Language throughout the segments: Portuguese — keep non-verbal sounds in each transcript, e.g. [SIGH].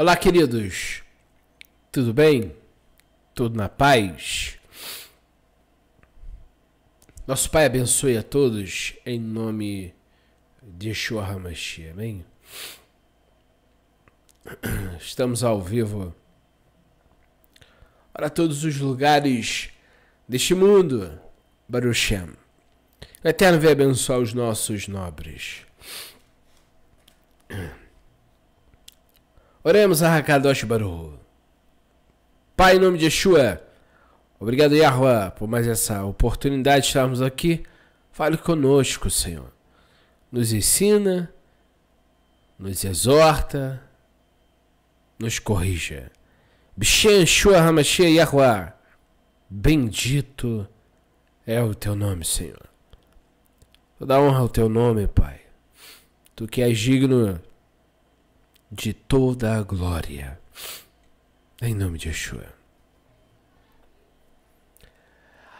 Olá, queridos. Tudo bem? Tudo na paz? Nosso Pai abençoe a todos em nome de Yeshua HaMashiach. Amém? Estamos ao vivo para todos os lugares deste mundo. Baruch O Eterno vem abençoar os nossos nobres. Oremos a Hakadosh Baru. Pai, em nome de Yeshua, obrigado, Yahua, por mais essa oportunidade de estarmos aqui. Fale conosco, Senhor. Nos ensina, nos exorta, nos corrija. Bishen Shua Hamashia Yahua, bendito é o teu nome, Senhor. Toda honra ao teu nome, Pai. Tu que és digno de toda a glória. Em nome de Yeshua.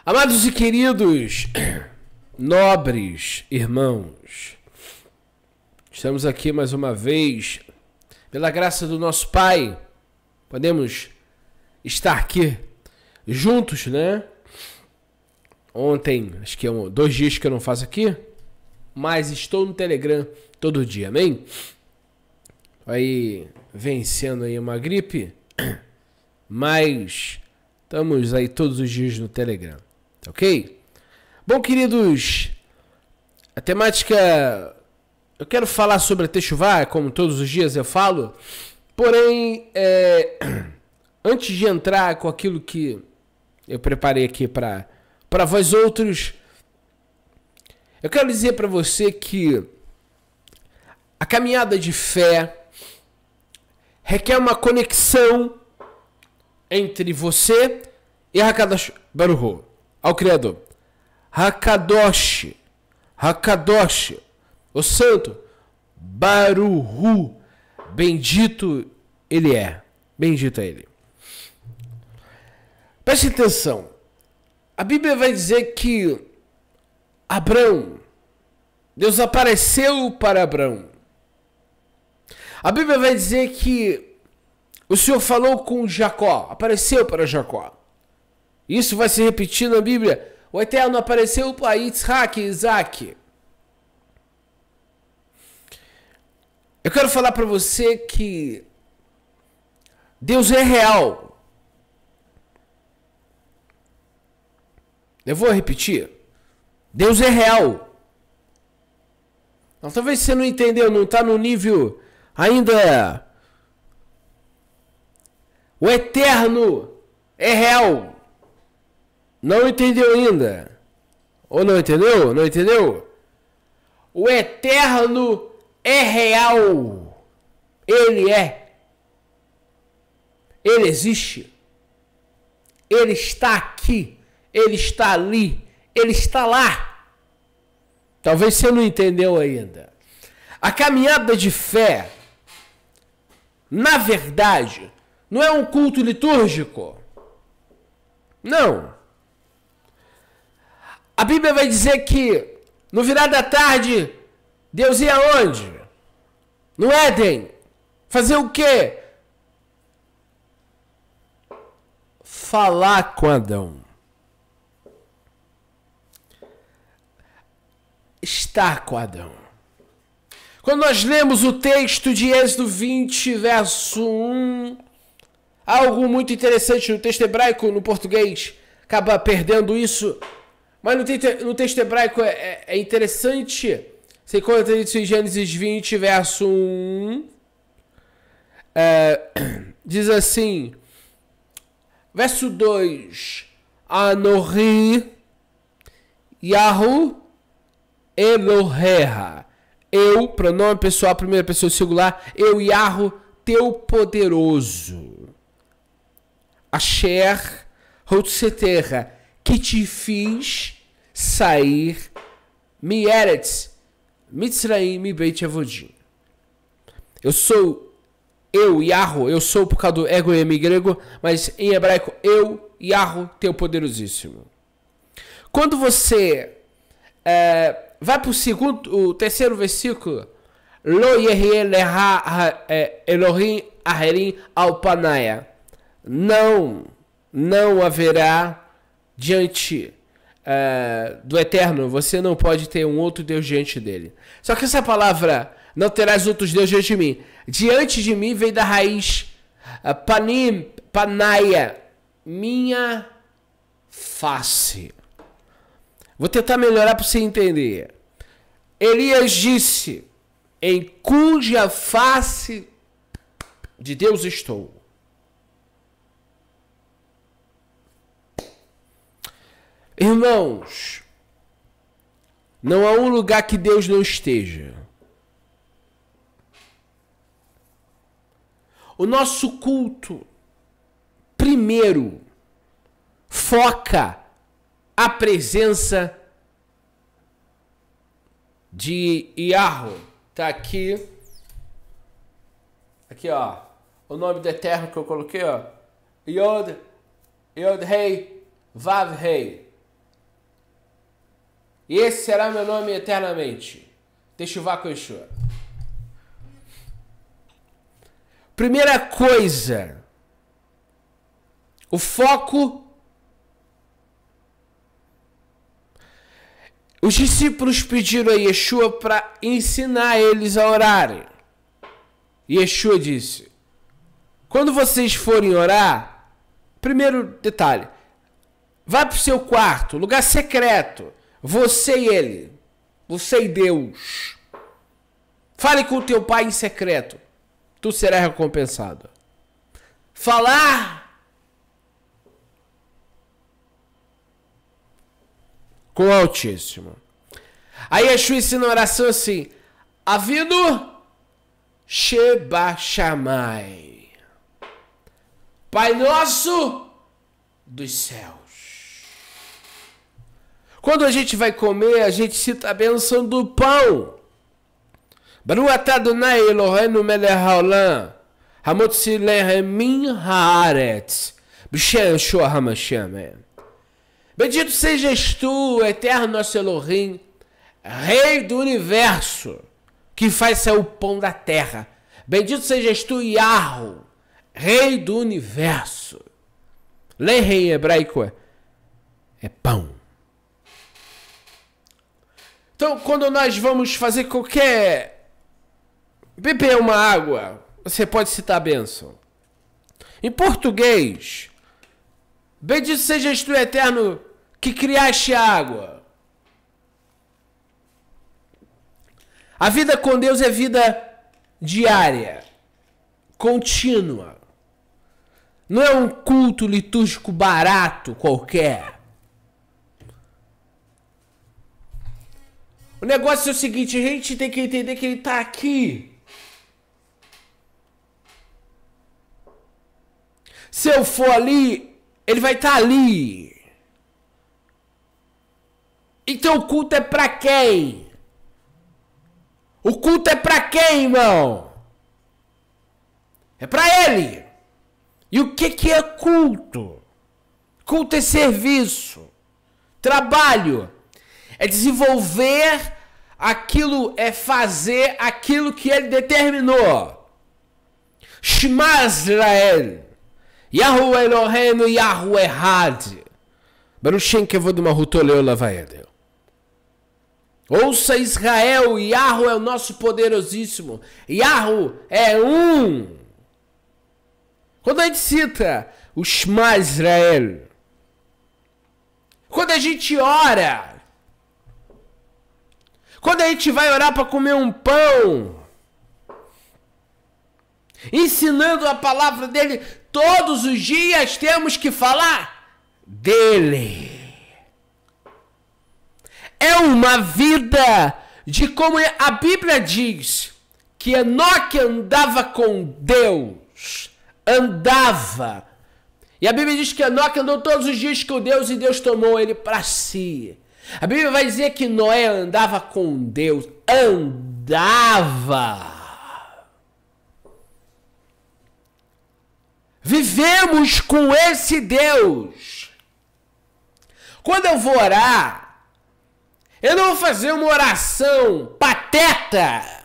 Amados e queridos, [CLEARS THROAT] nobres irmãos, estamos aqui mais uma vez, pela graça do nosso Pai, podemos estar aqui juntos, né? Ontem, acho que é um, dois dias que eu não faço aqui, mas estou no Telegram todo dia, amém? aí vencendo aí uma gripe, mas estamos aí todos os dias no Telegram, tá ok? Bom, queridos, a temática eu quero falar sobre a Techuvá, como todos os dias eu falo, porém, é, [CLEARS THROAT] antes de entrar com aquilo que eu preparei aqui para vós outros, eu quero dizer para você que a caminhada de fé, requer uma conexão entre você e Hakadosh Baruhu, ao Criador. Hakadosh, Hakadosh, o santo, Baruhu, bendito ele é, bendito é ele. Preste atenção, a Bíblia vai dizer que Abraão, Deus apareceu para Abraão. A Bíblia vai dizer que o Senhor falou com Jacó, apareceu para Jacó. Isso vai se repetir na Bíblia. O Eterno apareceu para Isaac, e Isaac. Eu quero falar para você que Deus é real. Eu vou repetir. Deus é real. Então, talvez você não entendeu, não está no nível ainda o eterno é real. Não entendeu ainda? Ou não entendeu? Não entendeu? O eterno é real. Ele é. Ele existe. Ele está aqui. Ele está ali. Ele está lá. Talvez você não entendeu ainda. A caminhada de fé, na verdade, não é um culto litúrgico. Não. A Bíblia vai dizer que no virar da tarde, Deus ia onde? No Éden. Fazer o quê? Falar com Adão. Estar com Adão. Quando nós lemos o texto de Êxodo 20, verso 1 algo muito interessante no texto hebraico, no português, acaba perdendo isso. Mas no, te no texto hebraico é, é, é, interessante. Você encontra isso em Gênesis 20, verso 1. É, [CLEARS THROAT] diz assim, verso 2: anori Yahu Eloheha. Eu, pronome pessoal, primeira pessoa singular, eu, Yahu, teu poderoso a Cher Routseterra, que te fiz sair mi Eretz, Mitzraim, mi Beit Avodim. Eu sou eu, Yarro, eu sou por causa do ego em grego, mas em hebraico, eu, Yarro, teu poderosíssimo. Quando você é, vai para o segundo, o terceiro versículo, Lo Yehi é, Elohim Aherim Alpanaya não, não haverá diante uh, do Eterno, você não pode ter um outro Deus diante dele. Só que essa palavra, não terás outros deuses diante de mim, diante de mim vem da raiz uh, panim, panaya minha face. Vou tentar melhorar para você entender. Elias disse: Em cuja face de Deus estou. Irmãos, não há um lugar que Deus não esteja. O nosso culto, primeiro, foca a presença de Iarro. Tá aqui. Aqui, ó. O nome do Eterno que eu coloquei, ó. Yod, Yod Rei, Vav Rei. E esse será meu nome eternamente. Teshuvah Koishua. Primeira coisa. O foco. Os discípulos pediram a Yeshua para ensinar eles a orarem. Yeshua disse: Quando vocês forem orar, primeiro detalhe, vá para o seu quarto, lugar secreto. Você e ele. Você e Deus. Fale com teu pai em secreto. Tu serás recompensado. Falar com o Altíssimo. Aí Exu ensina a oração assim: Avino Sheba Shamai. Pai nosso dos céus. Quando a gente vai comer, a gente cita tá a abençoando do pão. Baruch Adonai Eloheinu melech haaretz, b'shem shoah Bendito sejas tu, eterno nosso Elohim, Rei do Universo, que faz sair o pão da terra. Bendito sejas tu, Yarro, Rei do Universo. Lei em hebraico é, é pão. Então, quando nós vamos fazer qualquer. beber uma água, você pode citar a bênção. Em português, bendito sejas tu eterno que criaste a água. A vida com Deus é vida diária, contínua. Não é um culto litúrgico barato qualquer. O negócio é o seguinte, a gente tem que entender que ele tá aqui. Se eu for ali, ele vai estar tá ali. Então o culto é para quem? O culto é para quem, irmão? É para ele. E o que que é culto? Culto é serviço, trabalho, é desenvolver aquilo, é fazer aquilo que ele determinou. Shema Israel, Yahweh Eloheinu, Yahweh Had. Baruchem Kevod Mahutoleu Lavaedel. Ouça Israel, Yahweh é o nosso poderosíssimo. Yahweh é um. Quando a gente cita o Shema Israel, quando a gente ora quando a gente vai orar para comer um pão, ensinando a palavra dele, todos os dias temos que falar dele. É uma vida de como a Bíblia diz que Enoque andava com Deus, andava. E a Bíblia diz que Enoque andou todos os dias com Deus e Deus tomou ele para si. A Bíblia vai dizer que Noé andava com Deus. Andava. Vivemos com esse Deus. Quando eu vou orar, eu não vou fazer uma oração pateta.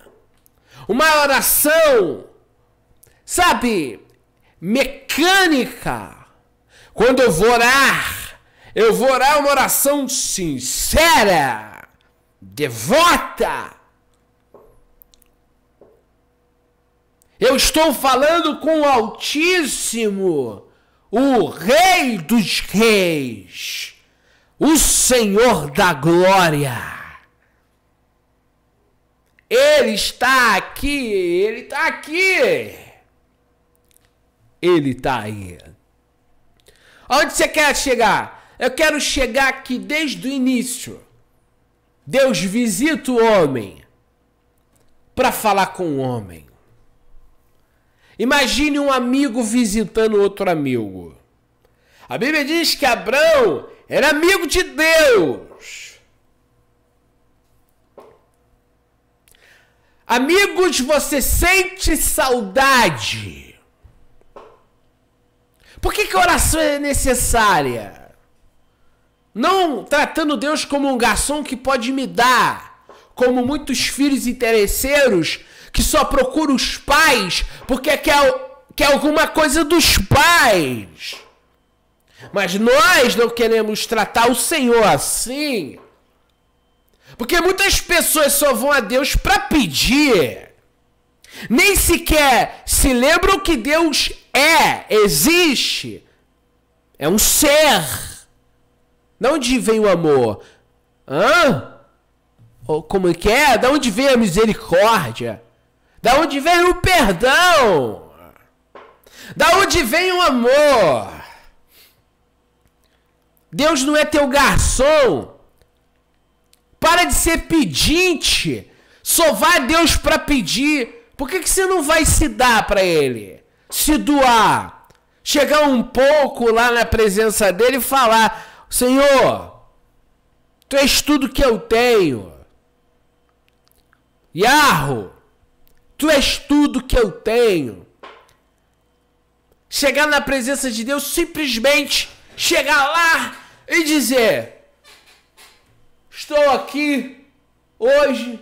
Uma oração, sabe, mecânica. Quando eu vou orar, eu vou orar uma oração sincera, devota. Eu estou falando com o Altíssimo, o Rei dos Reis, o Senhor da Glória. Ele está aqui, ele está aqui. Ele está aí. Onde você quer chegar? Eu quero chegar aqui desde o início. Deus visita o homem para falar com o homem. Imagine um amigo visitando outro amigo. A Bíblia diz que Abraão era amigo de Deus. Amigos, você sente saudade. Por que, que a oração é necessária? Não tratando Deus como um garçom que pode me dar, como muitos filhos interesseiros que só procuram os pais porque quer, quer alguma coisa dos pais. Mas nós não queremos tratar o Senhor assim. Porque muitas pessoas só vão a Deus para pedir. Nem sequer se lembram que Deus é, existe. É um ser. Da onde vem o amor? Hã? Oh, como é que é? Da onde vem a misericórdia? Da onde vem o perdão? Da onde vem o amor? Deus não é teu garçom. Para de ser pedinte. Só a Deus para pedir. Por que, que você não vai se dar para Ele? Se doar. Chegar um pouco lá na presença dele e falar: Senhor, tu és tudo que eu tenho. Yarro, tu és tudo que eu tenho. Chegar na presença de Deus, simplesmente chegar lá e dizer: Estou aqui hoje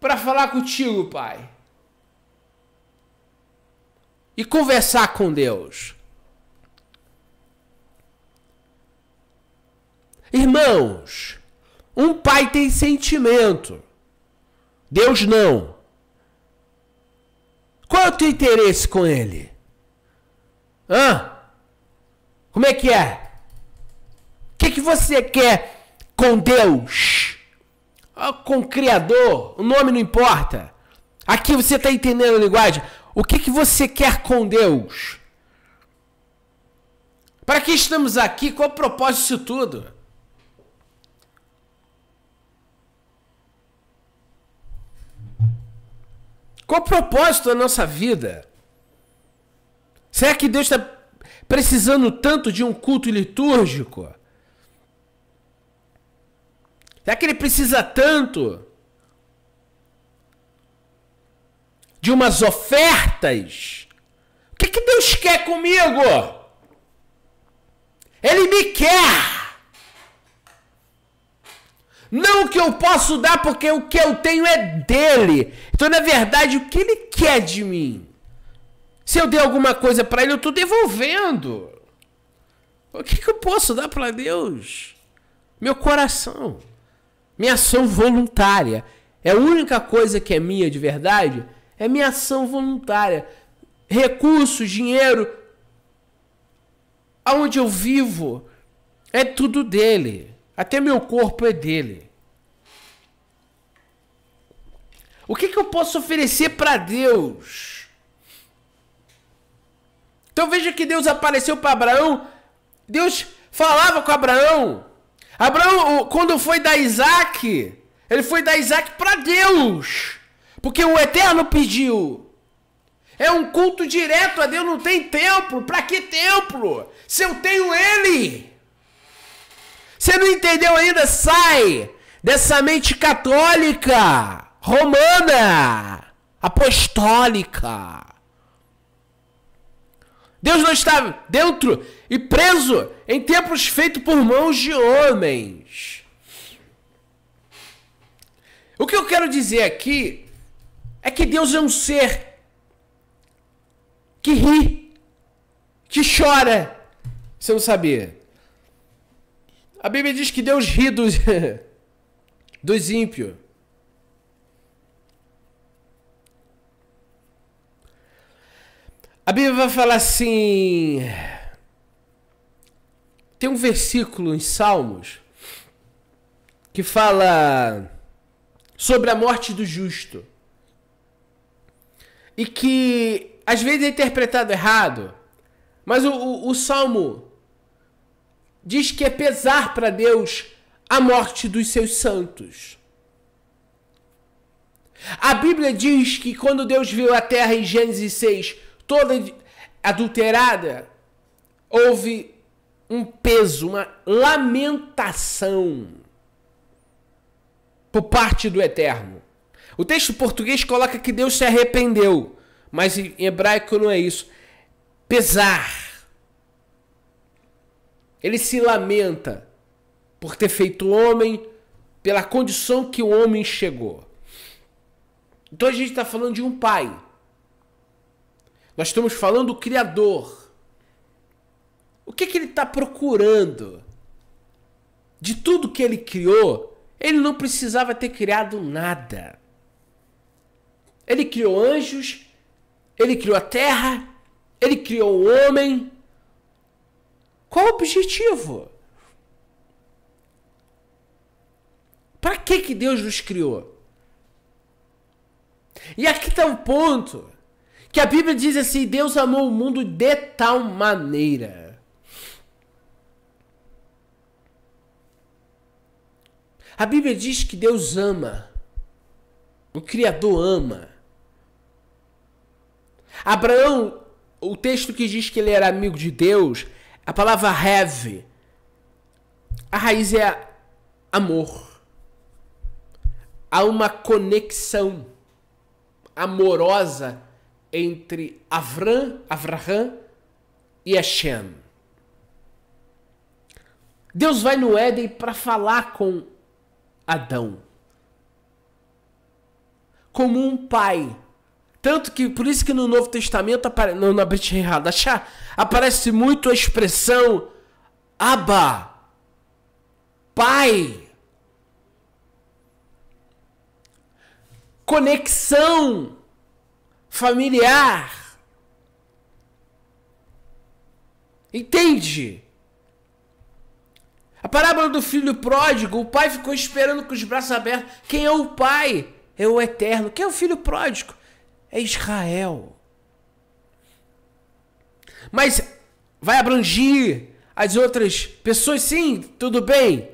para falar contigo, Pai. E conversar com Deus. Irmãos, um pai tem sentimento. Deus não. Qual é o teu interesse com ele? Hã? Como é que é? O que, que você quer com Deus? Ah, com o Criador? O nome não importa. Aqui você está entendendo a linguagem. O que, que você quer com Deus? Para que estamos aqui? Qual o propósito disso tudo? Qual o propósito da nossa vida? Será que Deus está precisando tanto de um culto litúrgico? Será que ele precisa tanto de umas ofertas? O que, que Deus quer comigo? Ele me quer! Não o que eu posso dar, porque o que eu tenho é dele. Então, na verdade, o que ele quer de mim? Se eu der alguma coisa para ele, eu estou devolvendo. O que, que eu posso dar para Deus? Meu coração. Minha ação voluntária. É a única coisa que é minha de verdade, é minha ação voluntária. Recursos, dinheiro, aonde eu vivo, é tudo dele. Até meu corpo é dele. O que, que eu posso oferecer para Deus? Então veja que Deus apareceu para Abraão. Deus falava com Abraão. Abraão, quando foi dar Isaac, ele foi dar Isaac para Deus. Porque o Eterno pediu. É um culto direto a Deus, não tem templo. Para que templo? Se eu tenho ele. Você não entendeu ainda? Sai dessa mente católica, romana, apostólica. Deus não está dentro e preso em templos feitos por mãos de homens. O que eu quero dizer aqui é que Deus é um ser que ri, que chora. Você não sabia? A Bíblia diz que Deus ri dos, [LAUGHS] dos ímpios. A Bíblia vai falar assim. Tem um versículo em Salmos que fala sobre a morte do justo. E que às vezes é interpretado errado, mas o, o, o salmo diz que é pesar para Deus a morte dos seus santos. A Bíblia diz que quando Deus viu a terra em Gênesis 6 toda adulterada, houve um peso, uma lamentação por parte do Eterno. O texto português coloca que Deus se arrependeu, mas em hebraico não é isso. Pesar. Ele se lamenta por ter feito homem, pela condição que o homem chegou. Então a gente está falando de um pai. Nós estamos falando do Criador. O que, que ele está procurando? De tudo que ele criou, ele não precisava ter criado nada. Ele criou anjos, ele criou a terra, ele criou o homem, qual o objetivo? Para que que Deus nos criou? E aqui está um ponto que a Bíblia diz assim: Deus amou o mundo de tal maneira. A Bíblia diz que Deus ama. O Criador ama. Abraão, o texto que diz que ele era amigo de Deus, a palavra have, a raiz é amor. Há uma conexão amorosa entre Avram, Avraham e Hashem. Deus vai no Éden para falar com Adão. Como um pai tanto que, por isso que no Novo Testamento, não, na Brit aparece muito a expressão Abba, Pai, conexão familiar. Entende? A parábola do filho pródigo, o pai ficou esperando com os braços abertos. Quem é o pai? É o eterno. Quem é o filho pródigo? é Israel. Mas vai abrangir as outras pessoas, sim, tudo bem.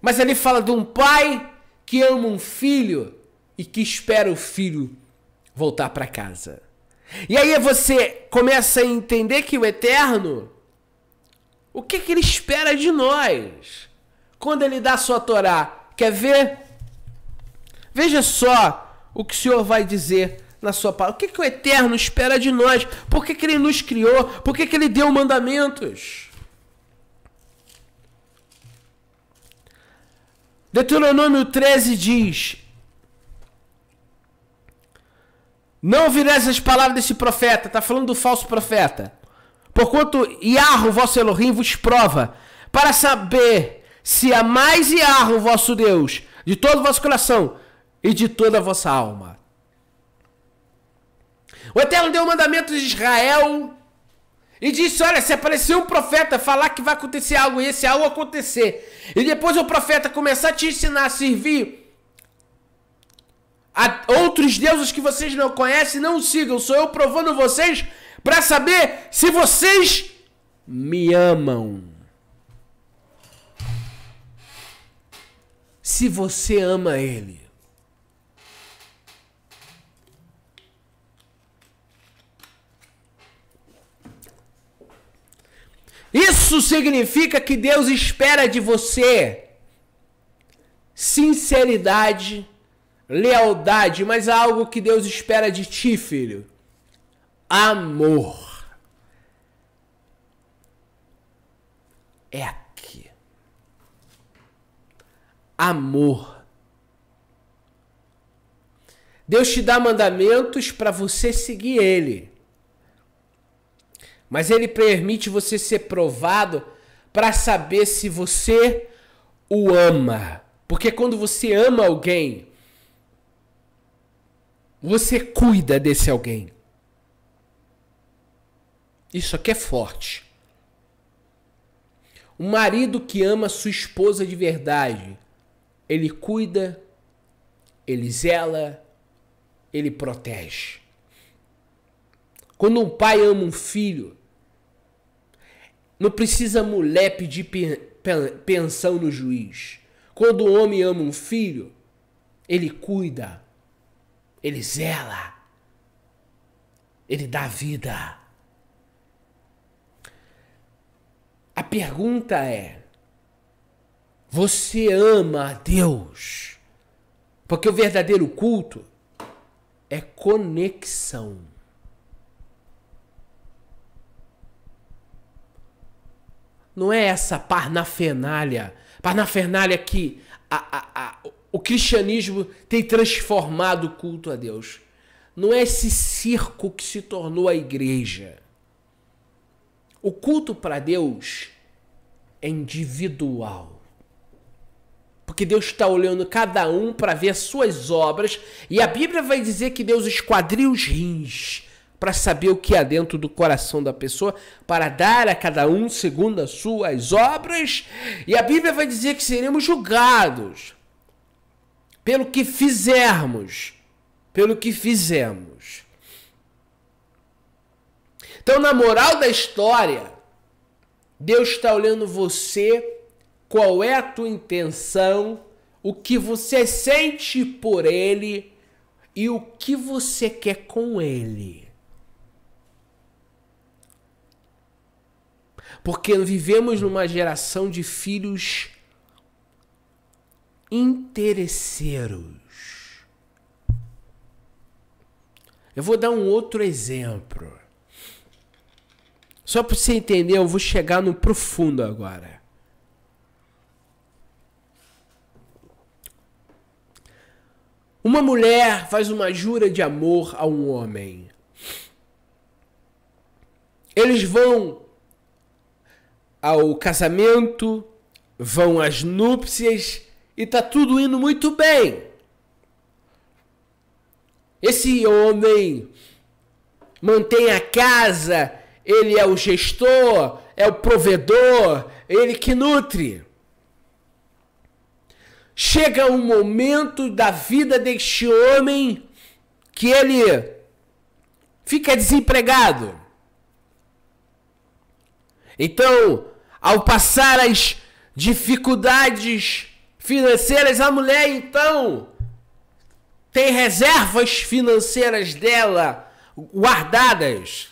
Mas ele fala de um pai que ama um filho e que espera o filho voltar para casa. E aí você começa a entender que o eterno, o que, que ele espera de nós? Quando ele dá sua Torá, quer ver? Veja só o que o Senhor vai dizer na sua palavra. O que, que o Eterno espera de nós? Por que, que ele nos criou? Por que, que ele deu mandamentos? Deuteronômio 13 diz: Não ouvirás as palavras desse profeta, está falando do falso profeta. Porquanto Iarro, vosso Elohim, vos prova, para saber se amais Iarro, vosso Deus, de todo o vosso coração e de toda a vossa alma. O Eterno deu o mandamento de Israel e disse: Olha, se aparecer um profeta falar que vai acontecer algo e esse algo acontecer, e depois o profeta começar a te ensinar a servir a outros deuses que vocês não conhecem, não sigam, sou eu provando vocês para saber se vocês me amam. Se você ama ele. Isso significa que Deus espera de você sinceridade, lealdade, mas algo que Deus espera de ti, filho: amor. É aqui. Amor. Deus te dá mandamentos para você seguir ele mas ele permite você ser provado para saber se você o ama. Porque quando você ama alguém, você cuida desse alguém. Isso aqui é forte. Um marido que ama sua esposa de verdade, ele cuida, ele zela, ele protege. Quando um pai ama um filho, não precisa mulher pedir pensão no juiz. Quando o homem ama um filho, ele cuida, ele zela, ele dá vida. A pergunta é: você ama a Deus? Porque o verdadeiro culto é conexão. não é essa parnafenália. Parnafenália que a, a, a, o cristianismo tem transformado o culto a Deus. Não é esse circo que se tornou a igreja. O culto para Deus é individual. Porque Deus está olhando cada um para ver suas obras. E a Bíblia vai dizer que Deus esquadria os rins para saber o que há dentro do coração da pessoa, para dar a cada um segundo as suas obras. E a Bíblia vai dizer que seremos julgados pelo que fizermos, pelo que fizemos. Então, na moral da história, Deus está olhando você, qual é a tua intenção, o que você sente por Ele e o que você quer com Ele. Porque vivemos numa geração de filhos interesseiros. Eu vou dar um outro exemplo. Só para você entender, eu vou chegar no profundo agora. Uma mulher faz uma jura de amor a um homem. Eles vão ao casamento, vão às núpcias e tá tudo indo muito bem. Esse homem mantém a casa, ele é o gestor, é o provedor, ele que nutre. Chega um momento da vida deste homem que ele fica desempregado. Então, ao passar as dificuldades financeiras, a mulher então tem reservas financeiras dela guardadas.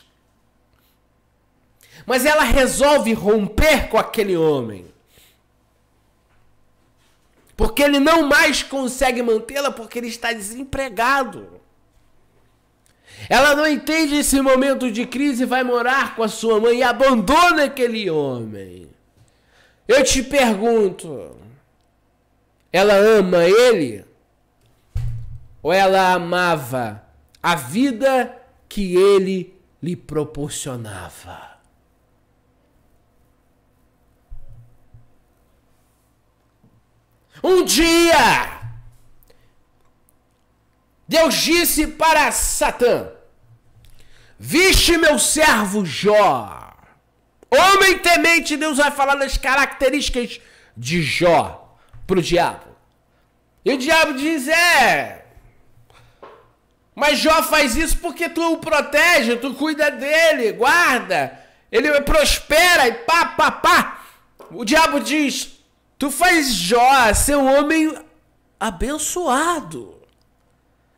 Mas ela resolve romper com aquele homem. Porque ele não mais consegue mantê-la porque ele está desempregado. Ela não entende esse momento de crise, vai morar com a sua mãe e abandona aquele homem. Eu te pergunto: ela ama ele? Ou ela amava a vida que ele lhe proporcionava? Um dia! Deus disse para Satã: Viste meu servo Jó. Homem temente, Deus vai falar das características de Jó para o diabo. E o diabo diz: É. Mas Jó faz isso porque tu o protege, tu cuida dele, guarda. Ele prospera e pá, pá, pá. O diabo diz: Tu faz Jó ser um homem abençoado.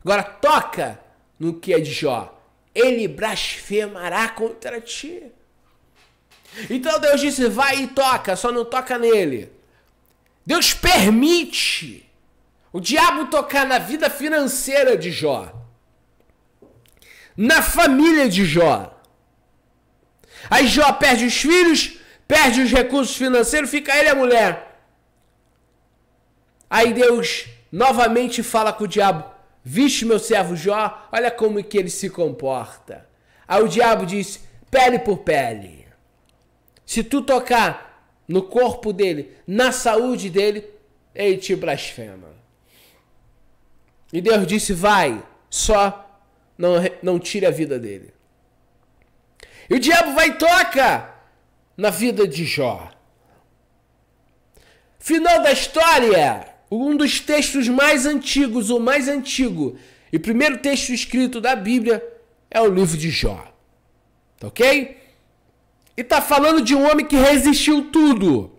Agora toca no que é de Jó. Ele blasfemará contra ti. Então Deus disse: vai e toca, só não toca nele. Deus permite o diabo tocar na vida financeira de Jó, na família de Jó. Aí Jó perde os filhos, perde os recursos financeiros, fica ele a mulher. Aí Deus novamente fala com o diabo: Viste meu servo Jó, olha como que ele se comporta. Aí o diabo diz: pele por pele. Se tu tocar no corpo dele, na saúde dele, ele te blasfema. E Deus disse: vai, só não, não tire a vida dele. E o diabo vai e toca na vida de Jó. Final da história um dos textos mais antigos, o mais antigo e primeiro texto escrito da Bíblia é o livro de Jó. Tá ok? E tá falando de um homem que resistiu tudo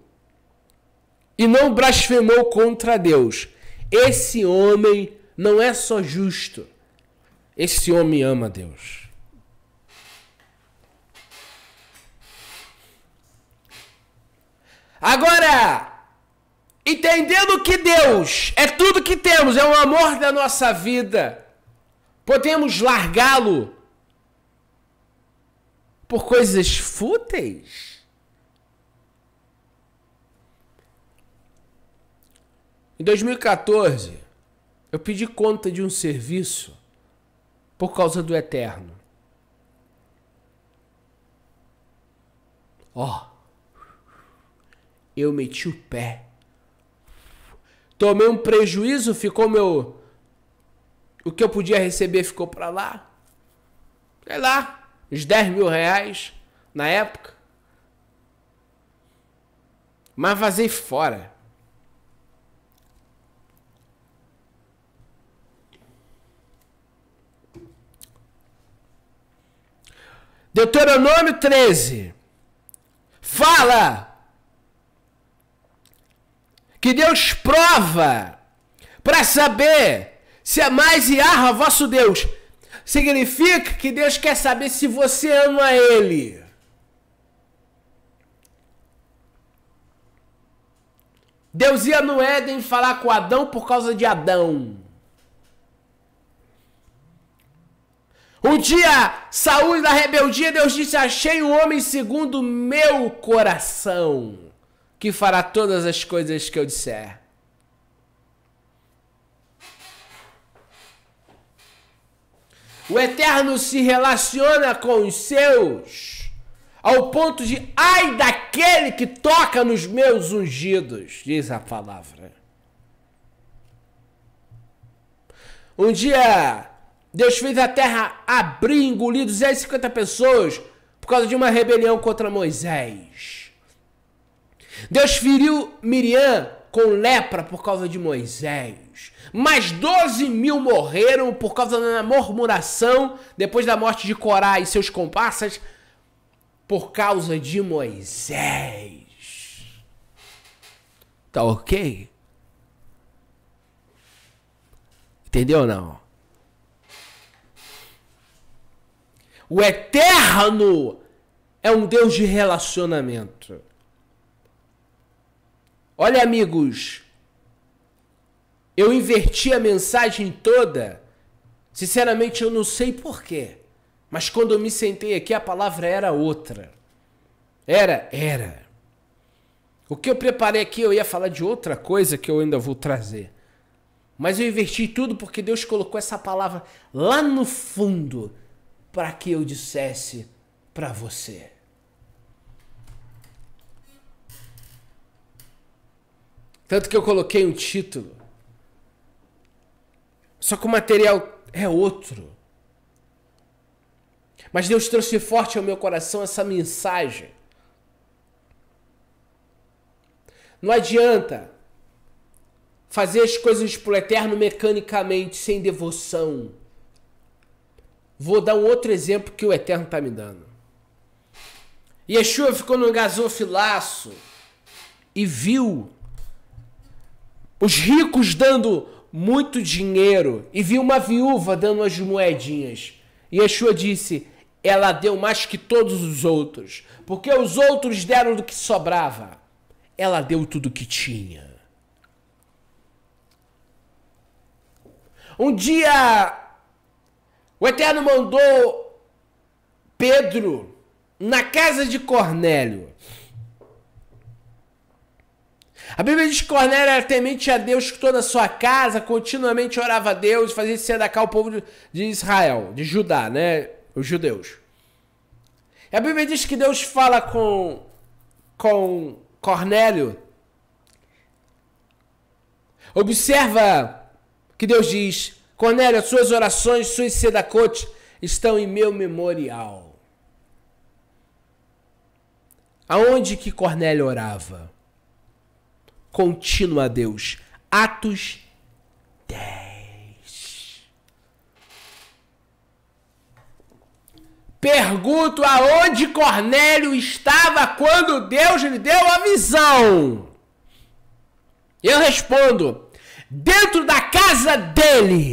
e não blasfemou contra Deus. Esse homem não é só justo. Esse homem ama Deus. Agora, Entendendo que Deus é tudo que temos, é o amor da nossa vida, podemos largá-lo por coisas fúteis? Em 2014, eu pedi conta de um serviço por causa do eterno. Ó, oh, eu meti o pé Tomei um prejuízo, ficou meu. O que eu podia receber ficou para lá. Sei lá, uns 10 mil reais na época. Mas vazei fora. Deuteronômio 13. Fala! que Deus prova para saber se é mais Yarra, vosso Deus. Significa que Deus quer saber se você ama Ele. Deus ia no Éden falar com Adão por causa de Adão. Um dia, saúde da rebeldia, Deus disse: Achei um homem segundo meu coração que fará todas as coisas que eu disser. O Eterno se relaciona com os seus ao ponto de ai daquele que toca nos meus ungidos, diz a palavra. Um dia Deus fez a terra abrir, engolir 250 pessoas por causa de uma rebelião contra Moisés. Deus feriu Miriam com lepra por causa de Moisés. Mais 12 mil morreram por causa da murmuração depois da morte de Corá e seus comparsas por causa de Moisés. Tá ok? Entendeu ou não? O eterno é um Deus de relacionamento. Olha, amigos, eu inverti a mensagem toda. Sinceramente, eu não sei porquê. Mas quando eu me sentei aqui, a palavra era outra. Era, era. O que eu preparei aqui, eu ia falar de outra coisa que eu ainda vou trazer. Mas eu inverti tudo porque Deus colocou essa palavra lá no fundo para que eu dissesse para você. Tanto que eu coloquei um título. Só que o material é outro. Mas Deus trouxe forte ao meu coração essa mensagem. Não adianta fazer as coisas para o eterno mecanicamente, sem devoção. Vou dar um outro exemplo que o eterno está me dando. Yeshua ficou no gasofilaço e viu os ricos dando muito dinheiro e vi uma viúva dando as moedinhas. E Yeshua disse: Ela deu mais que todos os outros, porque os outros deram do que sobrava. Ela deu tudo o que tinha. Um dia, o Eterno mandou Pedro na casa de Cornélio a Bíblia diz que Cornélio era temente a Deus que toda a sua casa continuamente orava a Deus fazia fazia sedacar o povo de Israel, de Judá, né? Os judeus. E a Bíblia diz que Deus fala com, com Cornélio. Observa que Deus diz: Cornélio, as suas orações, suas sedacotes estão em meu memorial. Aonde que Cornélio orava? contínua a Deus. Atos 10. Pergunto aonde Cornélio estava quando Deus lhe deu a visão. Eu respondo: dentro da casa dele,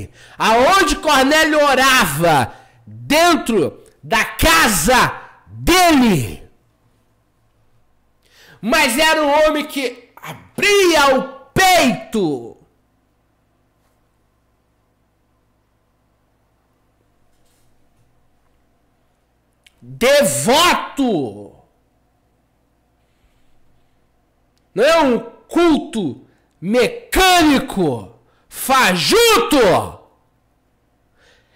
aonde Cornélio orava, dentro da casa dele. Mas era um homem que abria o peito. Devoto. Não é um culto mecânico, fajuto.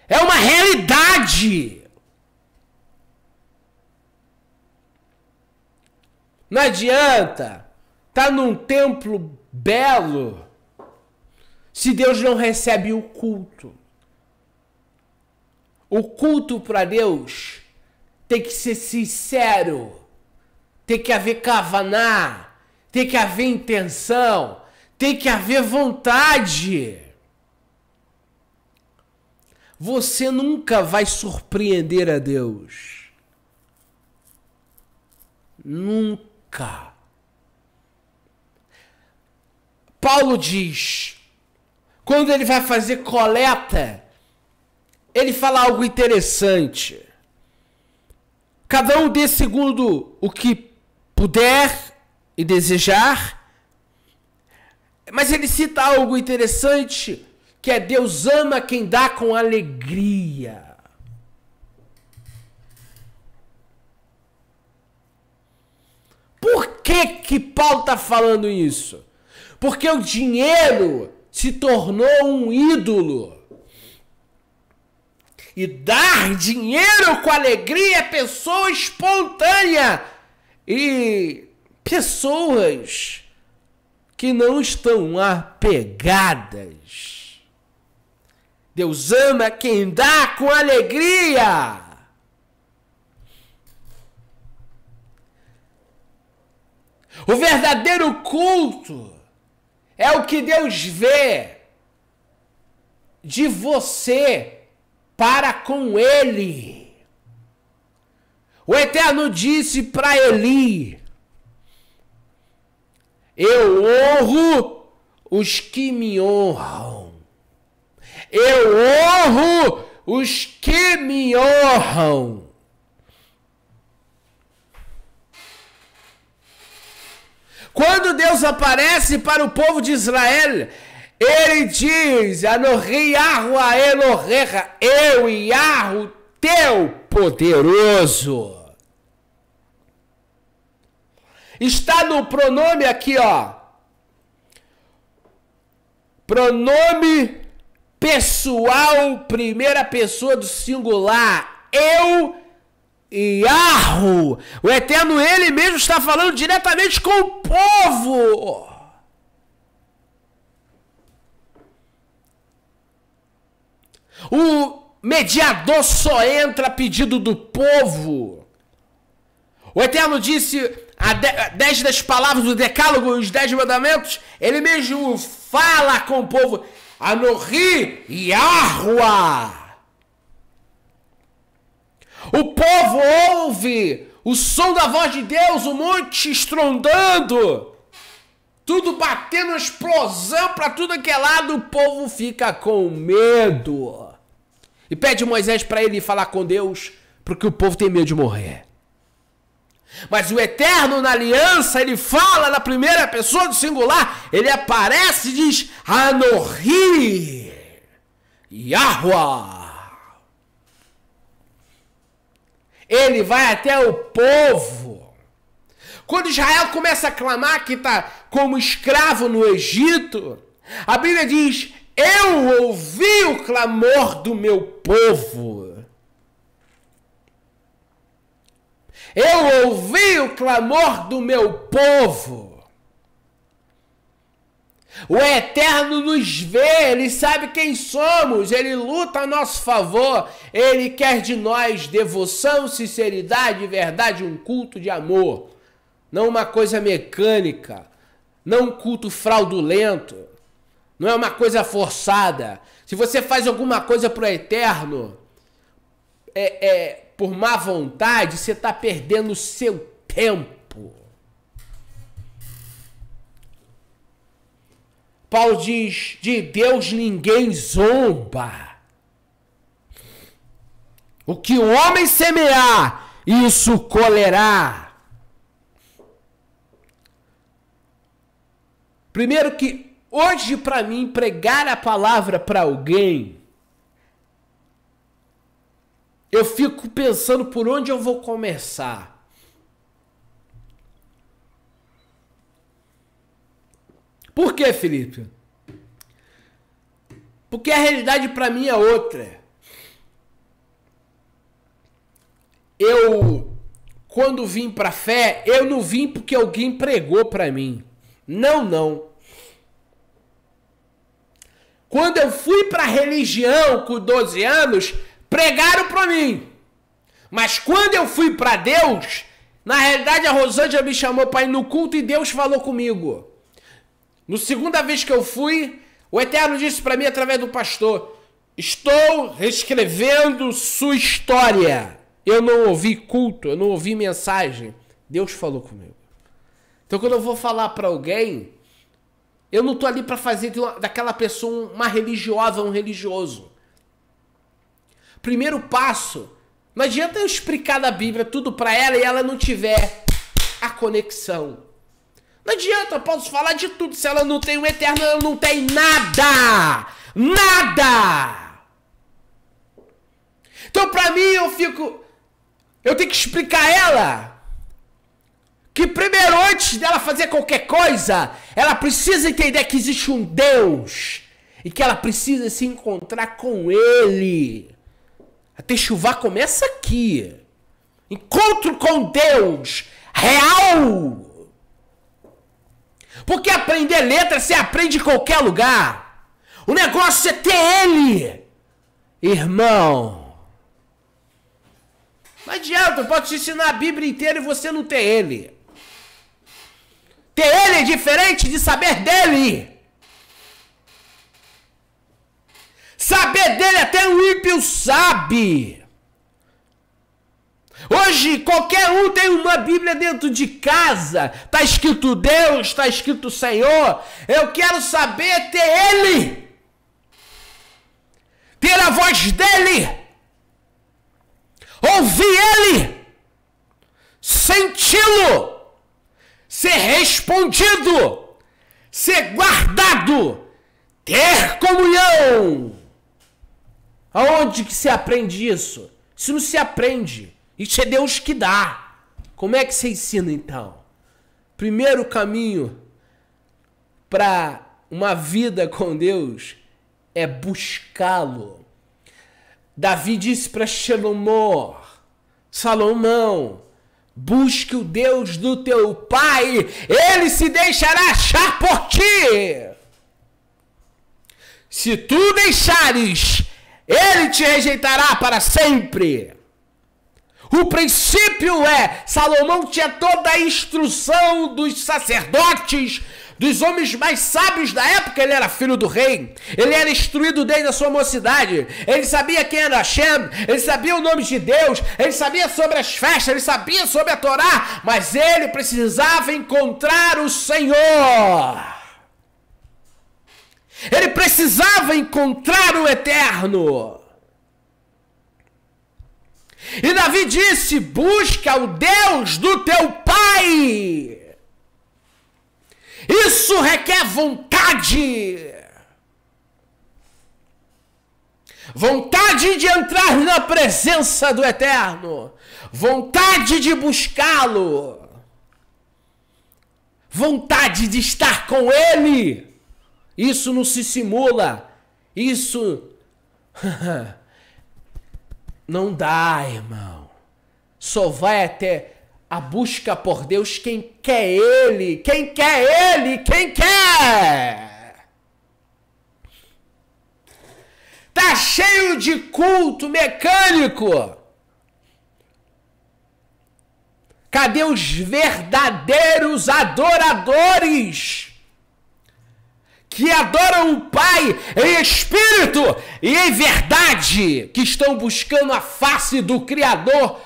É uma realidade. Não adianta tá num templo belo, se Deus não recebe o culto? O culto para Deus tem que ser sincero, tem que haver cavaná, tem que haver intenção, tem que haver vontade. Você nunca vai surpreender a Deus. Nunca. Paulo diz, quando ele vai fazer coleta, ele fala algo interessante. Cada um dê segundo o que puder e desejar. Mas ele cita algo interessante, que é Deus ama quem dá com alegria. Por que que Paulo está falando isso? Porque o dinheiro se tornou um ídolo. E dar dinheiro com alegria é pessoa espontânea. E pessoas que não estão apegadas. Deus ama quem dá com alegria. O verdadeiro culto é o que Deus vê de você para com ele. O Eterno disse para Eli: Eu honro os que me honram. Eu honro os que me honram. Quando Deus aparece para o povo de Israel, ele diz: eu e o teu poderoso. Está no pronome aqui, ó. Pronome pessoal, primeira pessoa do singular. Eu Yahoo! O Eterno, ele mesmo está falando diretamente com o povo! O mediador só entra a pedido do povo. O Eterno disse a dez das palavras do decálogo, os dez mandamentos, ele mesmo fala com o povo. Anorri Yahua! O povo ouve o som da voz de Deus, o monte estrondando, tudo batendo explosão para tudo que é lado, o povo fica com medo. E pede Moisés para ele falar com Deus, porque o povo tem medo de morrer. Mas o Eterno na aliança, ele fala na primeira pessoa do singular, ele aparece e diz: Anohi, Yahweh. Ele vai até o povo. Quando Israel começa a clamar que está como escravo no Egito, a Bíblia diz: Eu ouvi o clamor do meu povo. Eu ouvi o clamor do meu povo. O Eterno nos vê, ele sabe quem somos, ele luta a nosso favor, ele quer de nós devoção, sinceridade, verdade, um culto de amor. Não uma coisa mecânica, não um culto fraudulento, não é uma coisa forçada. Se você faz alguma coisa para o Eterno, é, é, por má vontade, você está perdendo o seu tempo. Paulo diz: de Deus ninguém zomba. O que o homem semear, isso colherá. Primeiro que hoje para mim pregar a palavra para alguém, eu fico pensando por onde eu vou começar. Por que, Felipe? Porque a realidade para mim é outra. Eu quando vim para fé, eu não vim porque alguém pregou para mim. Não, não. Quando eu fui para religião com 12 anos, pregaram para mim. Mas quando eu fui para Deus, na realidade a Rosângela me chamou para ir no culto e Deus falou comigo. No segunda vez que eu fui, o Eterno disse para mim através do pastor: Estou reescrevendo sua história. Eu não ouvi culto, eu não ouvi mensagem. Deus falou comigo. Então quando eu vou falar para alguém, eu não tô ali para fazer daquela pessoa uma religiosa, um religioso. Primeiro passo, não adianta eu explicar da Bíblia tudo para ela e ela não tiver a conexão. Não adianta, eu posso falar de tudo. Se ela não tem o eterno, ela não tem nada! Nada! Então pra mim eu fico. Eu tenho que explicar ela que primeiro, antes dela fazer qualquer coisa, ela precisa entender que existe um Deus e que ela precisa se encontrar com Ele. até Techuvá começa aqui. Encontro com Deus real. Porque aprender letra você aprende em qualquer lugar. O negócio é ter ele. Irmão. Não adianta, eu posso te ensinar a Bíblia inteira e você não ter ele. Ter ele é diferente de saber dele. Saber dele até o ímpio sabe. Hoje qualquer um tem uma Bíblia dentro de casa. Está escrito Deus, está escrito Senhor. Eu quero saber ter ele. Ter a voz dele. Ouvir ele. Senti-lo. Ser respondido. Ser guardado. Ter comunhão. Aonde que se aprende isso? Isso não se aprende. Isso é Deus que dá. Como é que você ensina então? Primeiro caminho para uma vida com Deus é buscá-lo. Davi disse para Salomão, Salomão, busque o Deus do teu pai, ele se deixará achar por ti. Se tu deixares, ele te rejeitará para sempre. O princípio é: Salomão tinha toda a instrução dos sacerdotes, dos homens mais sábios da época. Ele era filho do rei, ele era instruído desde a sua mocidade. Ele sabia quem era Hashem, ele sabia o nome de Deus, ele sabia sobre as festas, ele sabia sobre a Torá, mas ele precisava encontrar o Senhor. Ele precisava encontrar o Eterno. E Davi disse: Busca o Deus do teu pai. Isso requer vontade. Vontade de entrar na presença do Eterno. Vontade de buscá-lo. Vontade de estar com Ele. Isso não se simula. Isso. [LAUGHS] Não dá, irmão. Só vai até a busca por Deus quem quer Ele. Quem quer Ele? Quem quer? Tá cheio de culto mecânico. Cadê os verdadeiros adoradores? que adoram o Pai em espírito e em verdade, que estão buscando a face do Criador,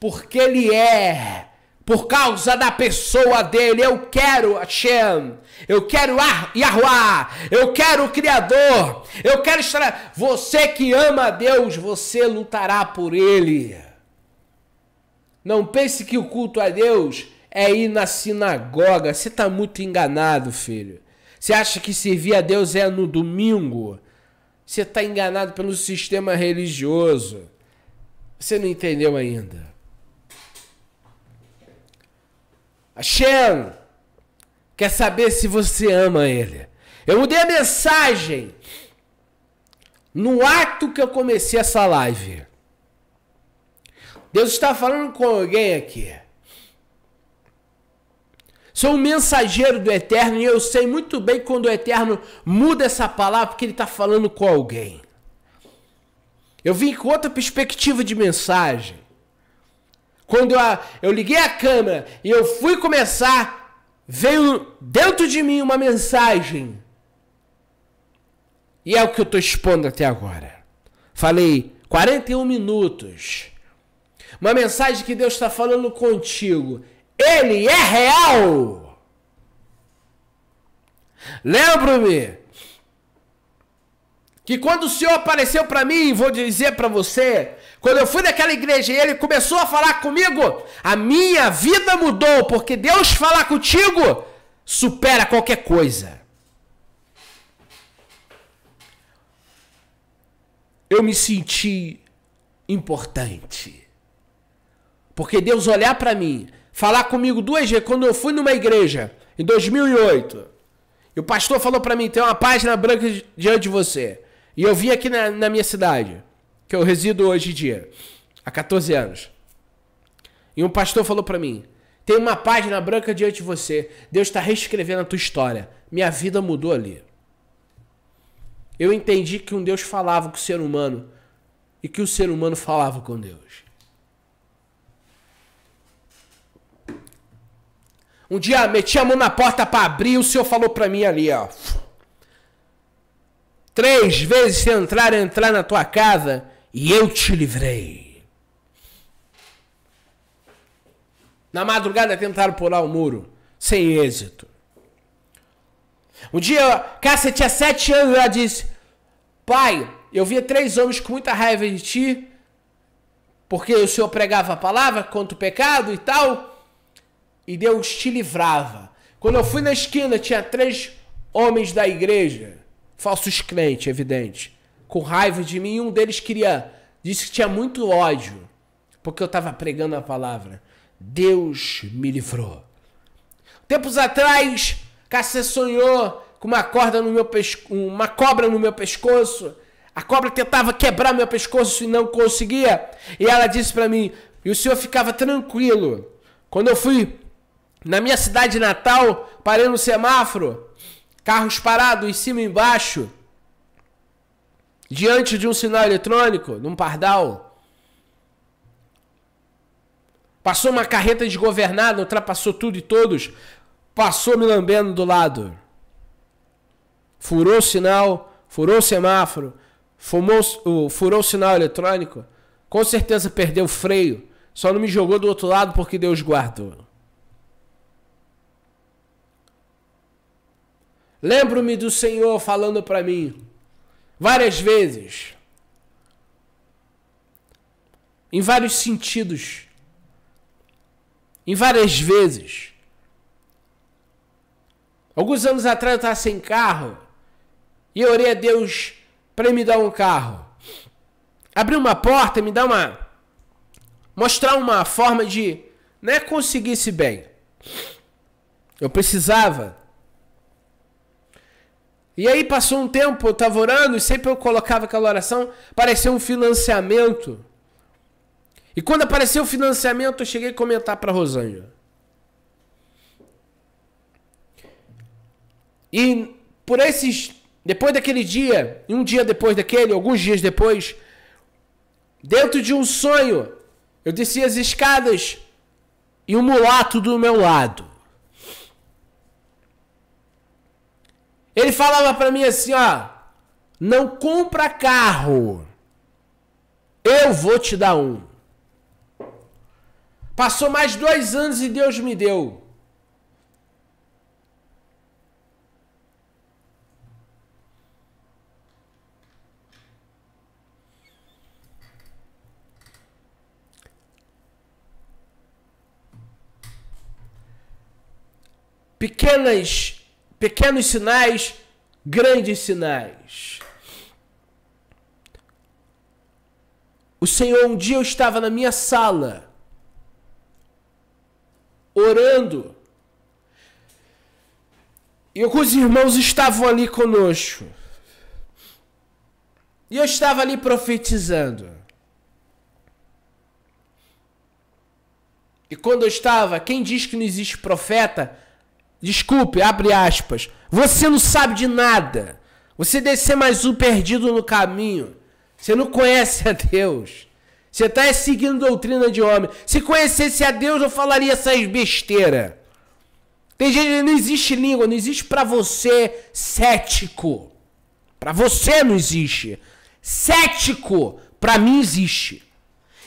porque Ele é, por causa da pessoa dele. Eu quero Hashem, eu quero Yahuá, eu quero o Criador, eu quero estar. Você que ama a Deus, você lutará por Ele. Não pense que o culto a Deus é ir na sinagoga, você está muito enganado, filho. Você acha que servir a Deus é no domingo? Você está enganado pelo sistema religioso. Você não entendeu ainda. Hashem quer saber se você ama ele. Eu mudei a mensagem no ato que eu comecei essa live. Deus está falando com alguém aqui. Sou um mensageiro do Eterno e eu sei muito bem quando o Eterno muda essa palavra porque ele está falando com alguém. Eu vim com outra perspectiva de mensagem. Quando eu, eu liguei a câmera e eu fui começar, veio dentro de mim uma mensagem. E é o que eu estou expondo até agora. Falei 41 minutos. Uma mensagem que Deus está falando contigo. Ele é real. Lembro-me que quando o Senhor apareceu para mim, vou dizer para você, quando eu fui naquela igreja e ele começou a falar comigo, a minha vida mudou, porque Deus falar contigo supera qualquer coisa. Eu me senti importante. Porque Deus olhar para mim falar comigo duas vezes. Quando eu fui numa igreja, em 2008, e o pastor falou para mim: tem uma página branca diante de você. E eu vim aqui na, na, minha cidade, que eu resido hoje em dia, há 14 anos. E um pastor falou para mim: tem uma página branca diante de você. Deus está reescrevendo a tua história. Minha vida mudou ali. Eu entendi que um Deus falava com o ser humano e que o ser humano falava com Deus. Um dia meti a mão na porta para abrir, o senhor falou para mim ali, ó. Três vezes entrar, entrar na tua casa e eu te livrei. Na madrugada tentaram pular o muro, sem êxito. Um dia, Cássia tinha sete anos e ela disse: Pai, eu via três homens com muita raiva de ti, porque o senhor pregava a palavra contra o pecado e tal e Deus te livrava. Quando eu fui na esquina, tinha três homens da igreja, falsos crentes, evidente, com raiva de mim, e um deles queria, disse que tinha muito ódio, porque eu estava pregando a palavra. Deus me livrou. Tempos atrás, Cássia sonhou com uma corda no meu pesco... uma cobra no meu pescoço. A cobra tentava quebrar meu pescoço e não conseguia. E ela disse para mim: "E o senhor ficava tranquilo. Quando eu fui na minha cidade natal, parei no semáforo, carros parados em cima e embaixo, diante de um sinal eletrônico, num pardal. Passou uma carreta desgovernada, ultrapassou tudo e todos, passou me lambendo do lado. Furou o sinal, furou o semáforo, fumou, furou o sinal eletrônico, com certeza perdeu o freio, só não me jogou do outro lado porque Deus guardou. Lembro-me do Senhor falando para mim várias vezes, em vários sentidos, em várias vezes. Alguns anos atrás eu estava sem carro e eu orei a Deus para me dar um carro. Abrir uma porta, me dar uma. mostrar uma forma de né, conseguir se bem. Eu precisava e aí passou um tempo, eu estava orando e sempre eu colocava aquela oração, apareceu um financiamento. E quando apareceu o financiamento, eu cheguei a comentar para Rosângela. E por esses depois daquele dia, e um dia depois daquele, alguns dias depois, dentro de um sonho, eu desci as escadas e um mulato do meu lado. Ele falava para mim assim, ó, não compra carro. Eu vou te dar um. Passou mais dois anos e Deus me deu. Pequenas Pequenos sinais, grandes sinais. O Senhor, um dia eu estava na minha sala, orando, e alguns irmãos estavam ali conosco. E eu estava ali profetizando. E quando eu estava, quem diz que não existe profeta Desculpe, abre aspas. Você não sabe de nada. Você deve ser mais um perdido no caminho. Você não conhece a Deus. Você está seguindo doutrina de homem. Se conhecesse a Deus, eu falaria essas besteiras. Tem gente que não existe língua, não existe para você cético. Para você não existe. Cético, para mim existe.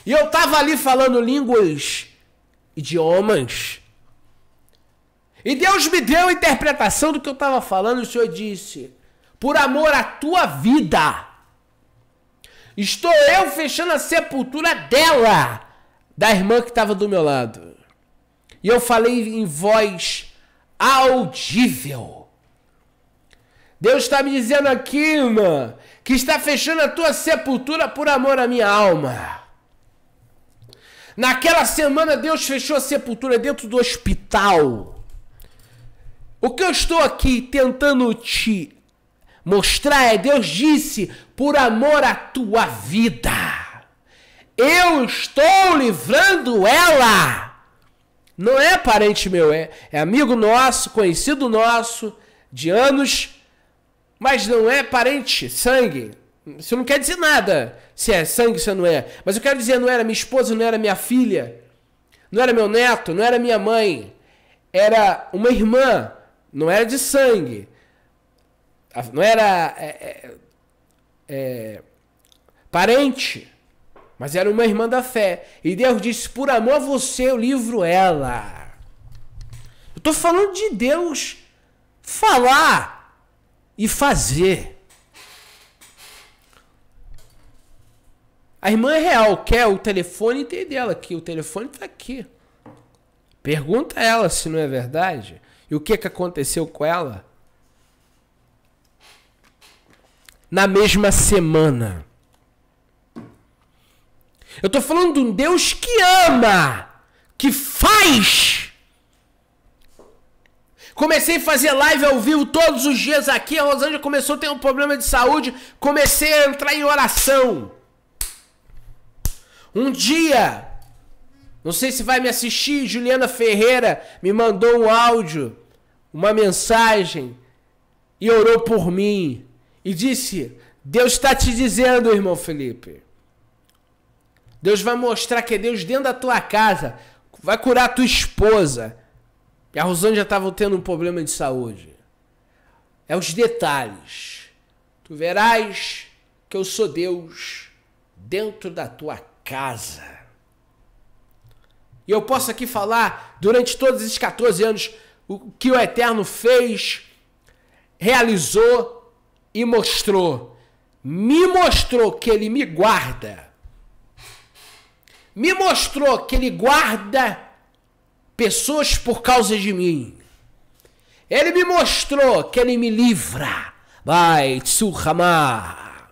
E eu tava ali falando línguas, idiomas, e Deus me deu a interpretação do que eu estava falando, o Senhor disse: por amor à tua vida, estou eu fechando a sepultura dela, da irmã que estava do meu lado. E eu falei em voz audível. Deus está me dizendo aqui, irmã, que está fechando a tua sepultura por amor à minha alma. Naquela semana, Deus fechou a sepultura dentro do hospital o que eu estou aqui tentando te mostrar é Deus disse por amor à tua vida. Eu estou livrando ela. Não é parente meu, é, é amigo nosso, conhecido nosso, de anos, mas não é parente, sangue. Isso não quer dizer nada. Se é sangue, se não é. Mas eu quero dizer, não era minha esposa, não era minha filha, não era meu neto, não era minha mãe. Era uma irmã, não era de sangue. Não era é, é, é, parente. Mas era uma irmã da fé. E Deus disse: por amor a você eu livro ela. Eu estou falando de Deus falar e fazer. A irmã é real, quer o telefone tem dela aqui. O telefone está aqui. Pergunta ela se não é verdade. E o que, que aconteceu com ela? Na mesma semana. Eu estou falando de um Deus que ama, que faz. Comecei a fazer live ao vivo todos os dias aqui. A Rosângela começou a ter um problema de saúde. Comecei a entrar em oração. Um dia, não sei se vai me assistir. Juliana Ferreira me mandou um áudio, uma mensagem e orou por mim e disse: Deus está te dizendo, irmão Felipe. Deus vai mostrar que é Deus dentro da tua casa. Vai curar a tua esposa. E a Rosane já estava tendo um problema de saúde. É os detalhes. Tu verás que eu sou Deus dentro da tua casa. E eu posso aqui falar durante todos esses 14 anos o que o Eterno fez, realizou e mostrou. Me mostrou que ele me guarda. Me mostrou que ele guarda pessoas por causa de mim. Ele me mostrou que ele me livra. Vai, Tsuhamar.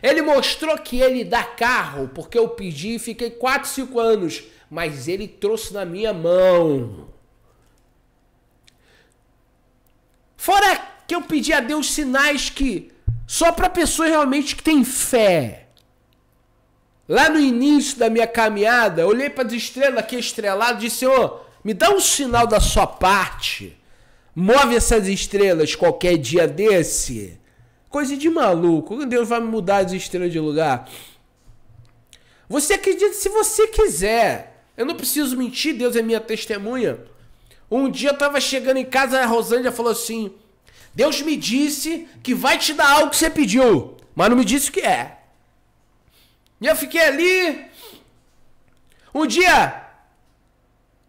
Ele mostrou que ele dá carro, porque eu pedi e fiquei 4, 5 anos mas ele trouxe na minha mão. Fora que eu pedi a Deus sinais que só para pessoas realmente que têm fé. Lá no início da minha caminhada, olhei para as estrelas aqui estrelado e disse: Senhor, me dá um sinal da sua parte. Move essas estrelas qualquer dia desse. Coisa de maluco. Deus vai mudar as estrelas de lugar. Você acredita se você quiser. Eu não preciso mentir, Deus é minha testemunha. Um dia eu tava chegando em casa, a Rosângela falou assim: Deus me disse que vai te dar algo que você pediu, mas não me disse o que é. E eu fiquei ali. Um dia,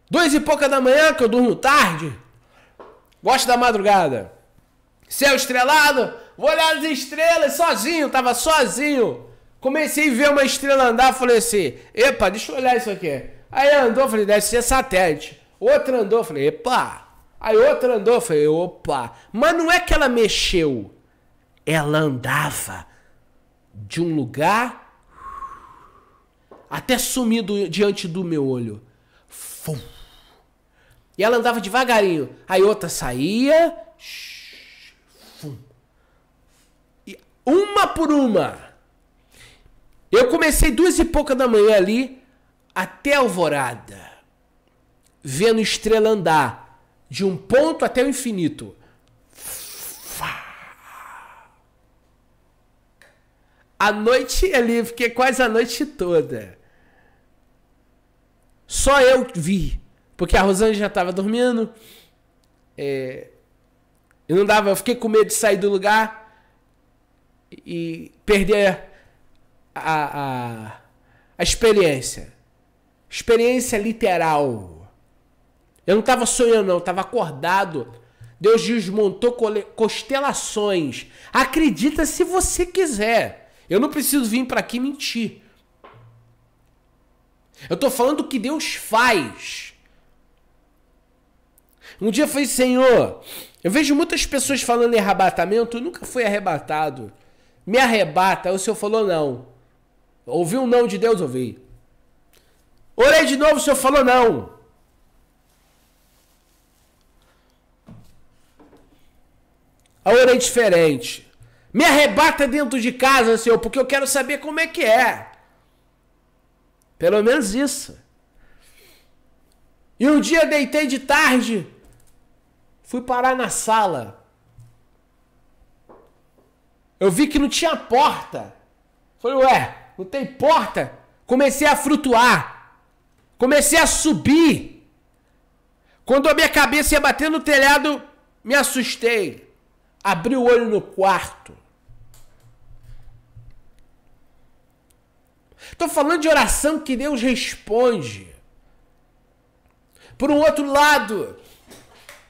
duas e pouca da manhã, que eu durmo tarde, gosto da madrugada. Céu estrelado, vou olhar as estrelas sozinho, tava sozinho. Comecei a ver uma estrela andar, falei assim: epa, deixa eu olhar isso aqui. Aí andou, falei, deve ser satélite. Outra andou, falei, epa. Aí outra andou, falei, opa. Mas não é que ela mexeu. Ela andava de um lugar até sumir diante do meu olho. Fum. E ela andava devagarinho. Aí outra saía. Fum. E uma por uma. Eu comecei duas e pouca da manhã ali até Alvorada, vendo estrela andar de um ponto até o infinito. A noite ali, é fiquei é quase a noite toda. Só eu vi, porque a Rosane já estava dormindo. É, eu não dava, eu fiquei com medo de sair do lugar e perder a, a, a experiência. Experiência literal. Eu não estava sonhando, não, estava acordado. Deus desmontou constelações. Acredita se você quiser. Eu não preciso vir para aqui mentir. Eu estou falando o que Deus faz. Um dia eu falei, Senhor, eu vejo muitas pessoas falando em arrebatamento, eu nunca fui arrebatado. Me arrebata. Aí o Senhor falou não. Ouvi um não de Deus, ouvi. Orei de novo, o senhor falou não. Eu orei diferente. Me arrebata dentro de casa, senhor, porque eu quero saber como é que é. Pelo menos isso. E um dia deitei de tarde, fui parar na sala. Eu vi que não tinha porta. Falei, ué, não tem porta? Comecei a flutuar. Comecei a subir. Quando a minha cabeça ia bater no telhado, me assustei. Abri o olho no quarto. Estou falando de oração que Deus responde. Por um outro lado,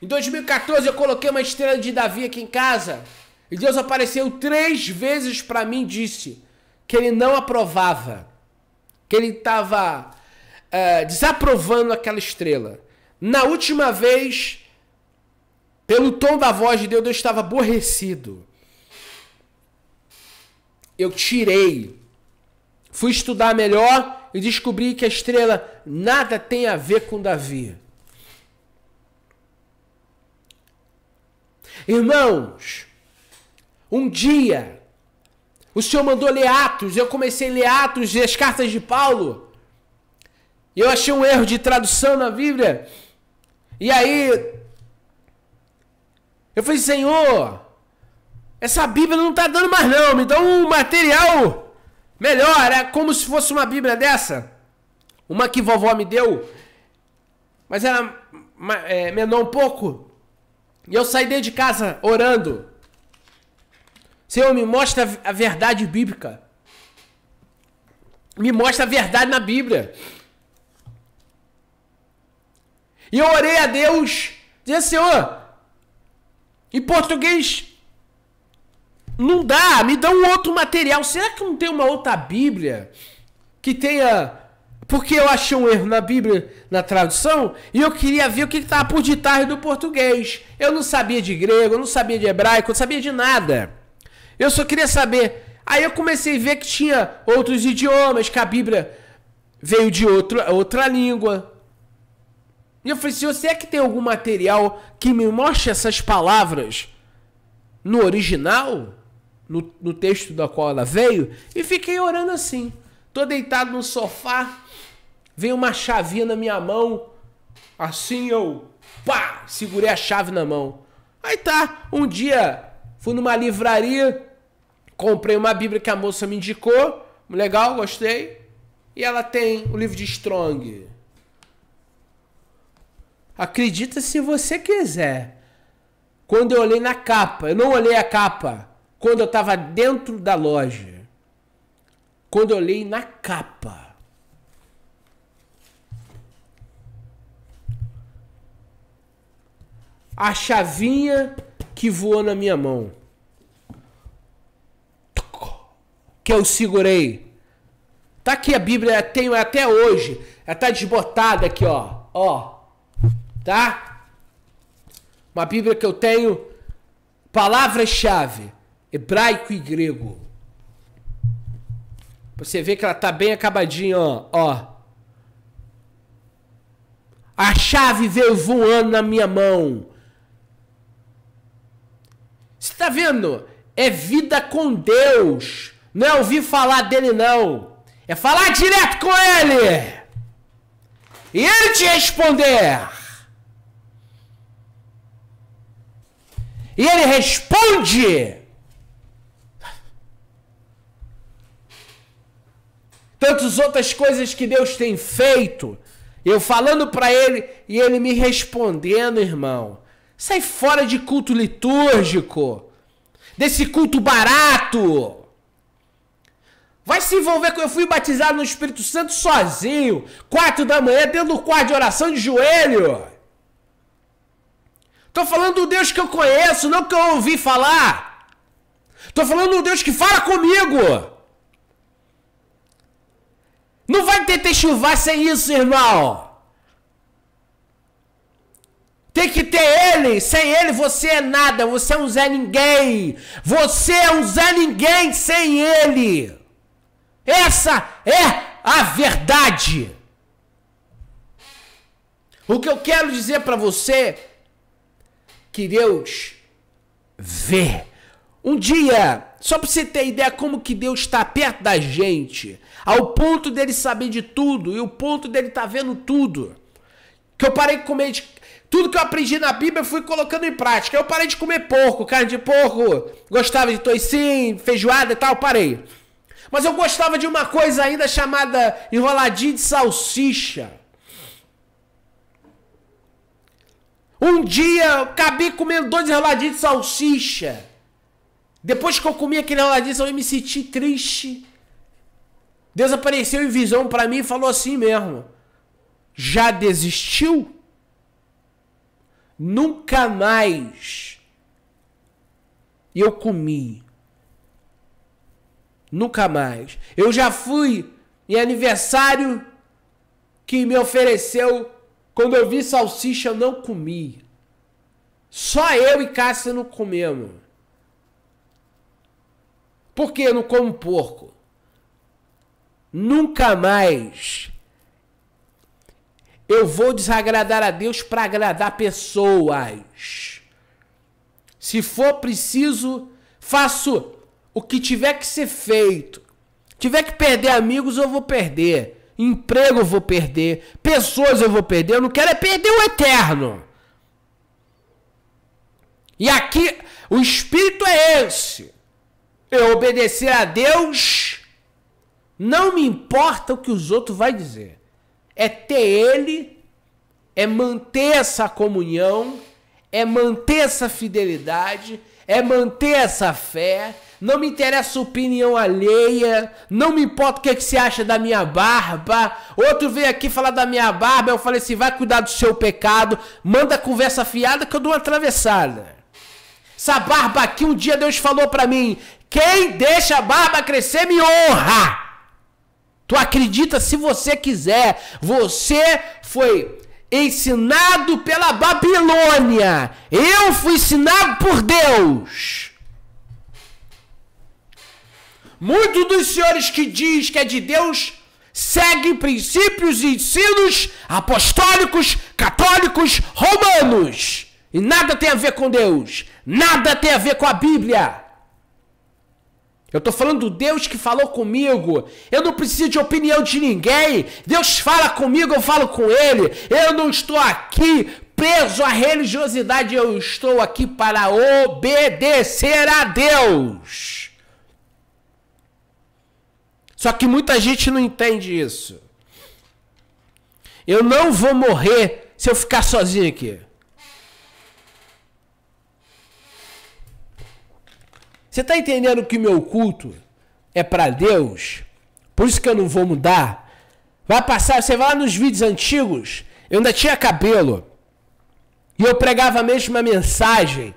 em 2014 eu coloquei uma estrela de Davi aqui em casa. E Deus apareceu três vezes para mim e disse que ele não aprovava, que ele estava é, desaprovando aquela estrela. Na última vez, pelo tom da voz de Deus, eu estava aborrecido. Eu tirei. Fui estudar melhor e descobri que a estrela nada tem a ver com Davi. Irmãos, um dia o Senhor mandou ler Atos, eu comecei a ler Atos e as cartas de Paulo. E eu achei um erro de tradução na Bíblia. E aí. Eu falei, Senhor, essa Bíblia não está dando mais não. Me dá um material melhor. É como se fosse uma Bíblia dessa. Uma que vovó me deu. Mas era é, menor um pouco. E eu saí dentro de casa orando. Senhor, me mostra a verdade bíblica. Me mostra a verdade na Bíblia. E eu orei a Deus, dizia Senhor, em português não dá, me dá um outro material. Será que não tem uma outra Bíblia que tenha. Porque eu achei um erro na Bíblia, na tradução, e eu queria ver o que estava por detrás do português. Eu não sabia de grego, eu não sabia de hebraico, eu não sabia de nada. Eu só queria saber. Aí eu comecei a ver que tinha outros idiomas, que a Bíblia veio de outro outra língua. E eu falei, se assim, você é que tem algum material que me mostre essas palavras no original, no, no texto da qual ela veio, e fiquei orando assim. Tô deitado no sofá, veio uma chavinha na minha mão, assim eu, pá, segurei a chave na mão. Aí tá, um dia fui numa livraria, comprei uma Bíblia que a moça me indicou, legal, gostei, e ela tem o livro de Strong, Acredita se você quiser. Quando eu olhei na capa, eu não olhei a capa. Quando eu estava dentro da loja. Quando eu olhei na capa. A chavinha que voou na minha mão. Que eu segurei. Tá aqui a Bíblia, eu tenho até hoje. Ela tá desbotada aqui, ó. Ó tá? Uma Bíblia que eu tenho palavras-chave, hebraico e grego. Você vê que ela tá bem acabadinha, ó. ó. A chave veio voando na minha mão. Você tá vendo? É vida com Deus. Não é ouvir falar dele, não. É falar direto com ele. E ele te responder. E ele responde. Tantas outras coisas que Deus tem feito. Eu falando para ele e ele me respondendo, irmão. Sai fora de culto litúrgico. Desse culto barato. Vai se envolver com. Eu fui batizado no Espírito Santo sozinho. Quatro da manhã, dentro do quarto de oração de joelho. Tô falando do Deus que eu conheço, não que eu ouvi falar. Tô falando do Deus que fala comigo. Não vai ter Techuvá sem isso, irmão. Tem que ter ele. Sem ele você é nada. Você é um Zé Ninguém. Você é um Zé Ninguém sem ele. Essa é a verdade. O que eu quero dizer para você que Deus vê. Um dia, só para você ter ideia como que Deus está perto da gente, ao ponto dele saber de tudo e o ponto dele tá vendo tudo. Que eu parei de comer de... tudo que eu aprendi na Bíblia, fui colocando em prática. Eu parei de comer porco, carne de porco, gostava de toicinho, feijoada e tal, parei. Mas eu gostava de uma coisa ainda chamada enroladinho de salsicha. Um dia eu acabei comendo dois reladinhos de salsicha. Depois que eu comi aquele reladinho, eu me senti triste. Deus apareceu em visão para mim e falou assim mesmo: Já desistiu? Nunca mais eu comi. Nunca mais. Eu já fui em aniversário que me ofereceu quando eu vi salsicha, eu não comi. Só eu e Cássia não comemos. Por que eu não como porco? Nunca mais eu vou desagradar a Deus para agradar pessoas. Se for preciso, faço o que tiver que ser feito. Tiver que perder amigos, eu vou perder emprego eu vou perder, pessoas eu vou perder, eu não quero é perder o eterno. E aqui o espírito é esse. Eu obedecer a Deus, não me importa o que os outros vão dizer. É ter ele, é manter essa comunhão, é manter essa fidelidade, é manter essa fé, não me interessa opinião alheia. Não me importa o que, é que você acha da minha barba. Outro veio aqui falar da minha barba. Eu falei assim: vai cuidar do seu pecado. Manda conversa fiada que eu dou uma atravessada. Essa barba aqui, um dia Deus falou para mim: quem deixa a barba crescer me honra. Tu acredita se você quiser. Você foi ensinado pela Babilônia. Eu fui ensinado por Deus. Muitos dos senhores que diz que é de Deus seguem princípios e ensinos apostólicos, católicos, romanos. E nada tem a ver com Deus. Nada tem a ver com a Bíblia. Eu estou falando do Deus que falou comigo. Eu não preciso de opinião de ninguém. Deus fala comigo, eu falo com Ele. Eu não estou aqui preso à religiosidade. Eu estou aqui para obedecer a Deus. Só que muita gente não entende isso. Eu não vou morrer se eu ficar sozinho aqui. Você está entendendo que meu culto é para Deus? Por isso que eu não vou mudar. Vai passar, você vai lá nos vídeos antigos, eu ainda tinha cabelo. E eu pregava a mesma mensagem,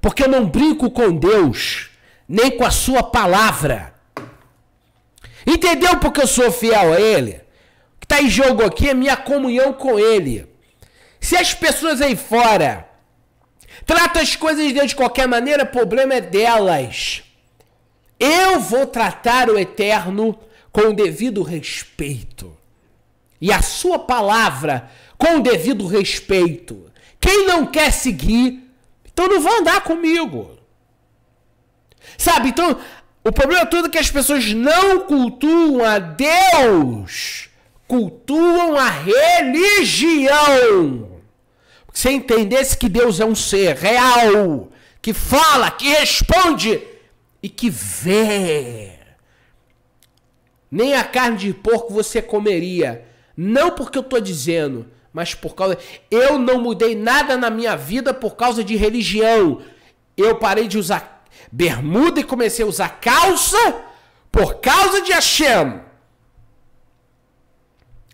porque eu não brinco com Deus, nem com a sua palavra. Entendeu porque eu sou fiel a Ele? O que está em jogo aqui é minha comunhão com Ele. Se as pessoas aí fora tratam as coisas de Deus de qualquer maneira, o problema é delas. Eu vou tratar o Eterno com o devido respeito. E a sua palavra com o devido respeito. Quem não quer seguir, então não vai andar comigo. Sabe? Então, o problema todo é que as pessoas não cultuam a Deus, cultuam a religião. Porque se entendesse que Deus é um ser real, que fala, que responde e que vê. Nem a carne de porco você comeria. Não porque eu estou dizendo, mas por causa. Eu não mudei nada na minha vida por causa de religião. Eu parei de usar bermuda e comecei a usar calça por causa de Hashem.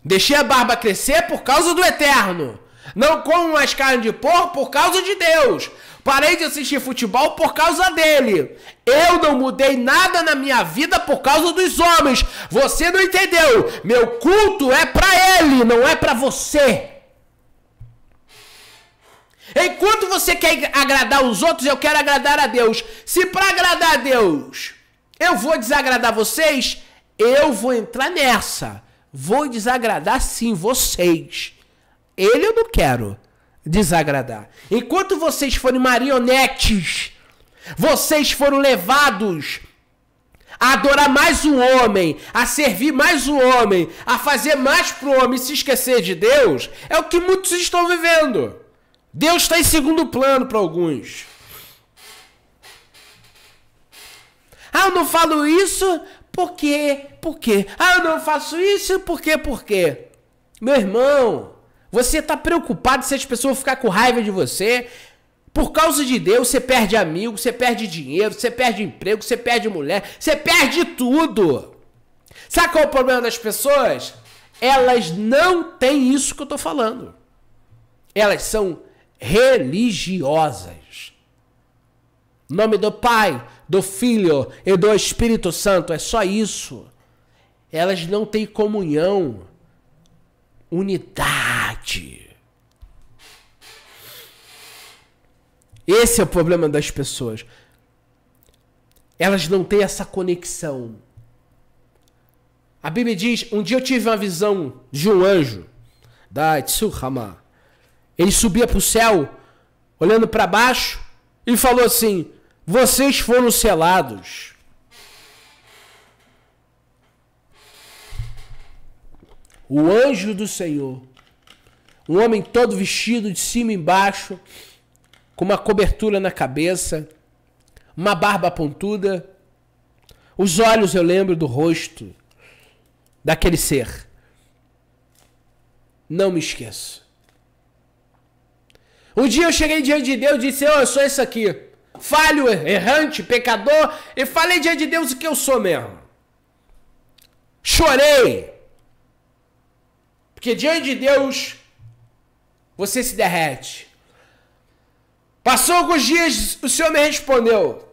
Deixei a barba crescer por causa do Eterno. Não como mais carne de porco por causa de Deus. Parei de assistir futebol por causa dele. Eu não mudei nada na minha vida por causa dos homens. Você não entendeu. Meu culto é para ele, não é para você. Enquanto você quer agradar os outros, eu quero agradar a Deus. Se para agradar a Deus eu vou desagradar vocês, eu vou entrar nessa. Vou desagradar sim vocês. Ele eu não quero desagradar. Enquanto vocês forem marionetes, vocês foram levados a adorar mais o um homem, a servir mais o um homem, a fazer mais pro homem, se esquecer de Deus, é o que muitos estão vivendo. Deus está em segundo plano para alguns. Ah, eu não falo isso porque porque. Por quê? Ah, eu não faço isso porque porque. Meu irmão, você está preocupado se as pessoas ficar com raiva de você? Por causa de Deus, você perde amigo, você perde dinheiro, você perde emprego, você perde mulher, você perde tudo. Sabe qual é o problema das pessoas? Elas não têm isso que eu estou falando. Elas são religiosas. nome do Pai, do Filho e do Espírito Santo, é só isso. Elas não têm comunhão, unidade. Esse é o problema das pessoas. Elas não têm essa conexão. A Bíblia diz: um dia eu tive uma visão de um anjo da Tsuhama, ele subia para o céu, olhando para baixo, e falou assim: Vocês foram selados. O anjo do Senhor, um homem todo vestido de cima e embaixo, com uma cobertura na cabeça, uma barba pontuda, os olhos eu lembro do rosto daquele ser. Não me esqueço. Um dia eu cheguei diante de Deus e disse: oh, Eu sou isso aqui. Falho, errante, pecador. E falei diante de Deus o que eu sou mesmo. Chorei. Porque diante de Deus você se derrete. Passou alguns dias, o Senhor me respondeu.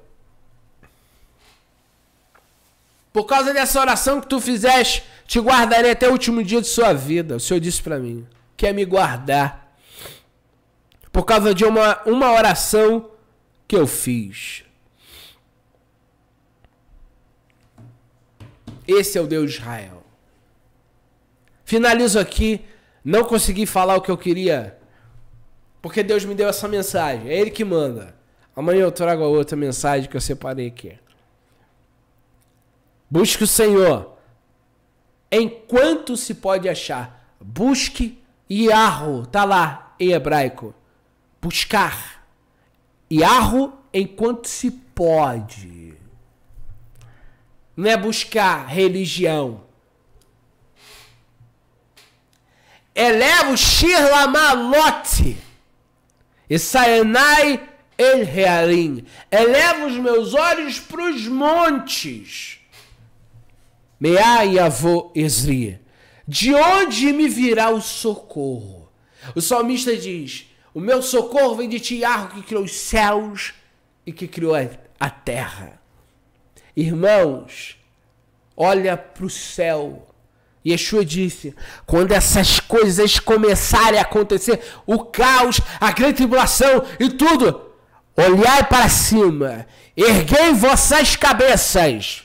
Por causa dessa oração que tu fizeste, te guardarei até o último dia de sua vida. O Senhor disse para mim: quer me guardar por causa de uma, uma oração que eu fiz. Esse é o Deus de Israel. Finalizo aqui. Não consegui falar o que eu queria. Porque Deus me deu essa mensagem. É Ele que manda. Amanhã eu trago a outra mensagem que eu separei aqui. Busque o Senhor. Enquanto se pode achar. Busque arro, Tá lá em hebraico buscar e arro enquanto se pode. Não é buscar religião. Eleva o Shirlamalote e Saenai El Realim. Eleva os meus olhos para os montes. Meia Yavô avô Ezri. De onde me virá o socorro? O salmista diz: o meu socorro vem de Tiago que criou os céus e que criou a terra. Irmãos, olha para o céu. Yeshua disse: quando essas coisas começarem a acontecer, o caos, a grande tribulação e tudo, olhai para cima, erguei vossas cabeças,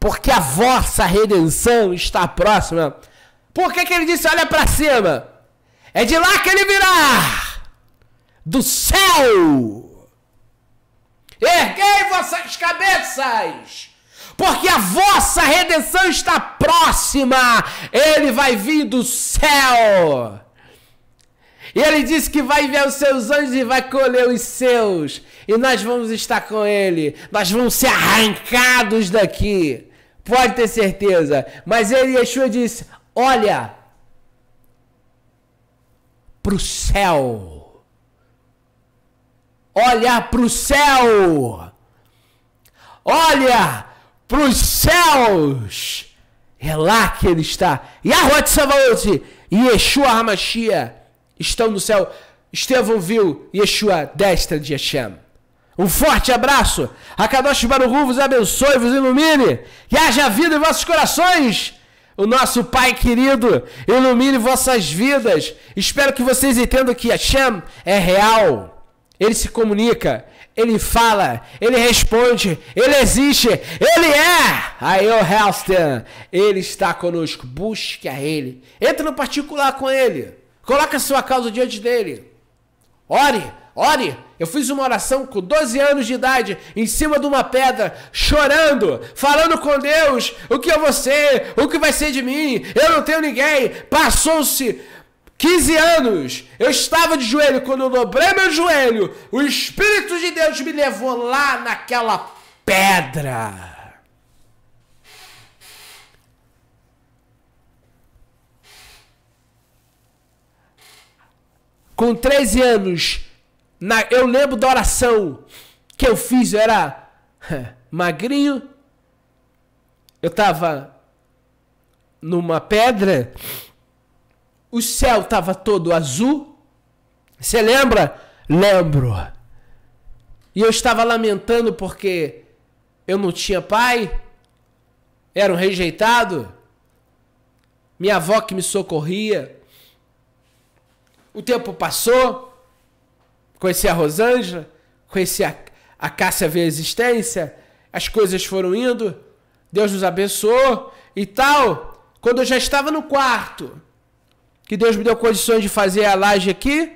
porque a vossa redenção está próxima. Por que, que ele disse: olha para cima? É de lá que ele virá do céu. Erguei vossas cabeças, porque a vossa redenção está próxima. Ele vai vir do céu. E ele disse que vai ver os seus anjos e vai colher os seus. E nós vamos estar com ele. Nós vamos ser arrancados daqui. Pode ter certeza. Mas ele, Yeshua, disse: Olha para o céu. Olha para o céu. Olha para os céus. É lá que ele está. Yahweh Tsevaot e Yeshua Hamashia estão no céu. Estevão viu Yeshua destra de Hashem. Um forte abraço. A Kadosh Baruhu vos abençoe, vos ilumine. Que haja vida em vossos corações. O nosso Pai querido ilumine vossas vidas. Espero que vocês entendam que Hashem é real. Ele se comunica, ele fala, ele responde, ele existe, ele é! Aí o Helston, ele está conosco, busque a ele. Entre no particular com ele, coloca a sua causa diante dele. Ore, ore. Eu fiz uma oração com 12 anos de idade, em cima de uma pedra, chorando, falando com Deus, o que é você, o que vai ser de mim, eu não tenho ninguém. Passou-se 15 anos, eu estava de joelho. Quando eu dobrei meu joelho, o Espírito de Deus me levou lá naquela pedra. Com 13 anos, na, eu lembro da oração que eu fiz, eu era magrinho, eu estava numa pedra o céu estava todo azul. Você lembra? Lembro. E eu estava lamentando porque eu não tinha pai, era um rejeitado, minha avó que me socorria. O tempo passou, conheci a Rosângela, conheci a, a Cássia ver a existência, as coisas foram indo, Deus nos abençoou e tal. Quando eu já estava no quarto, que Deus me deu condições de fazer a laje aqui.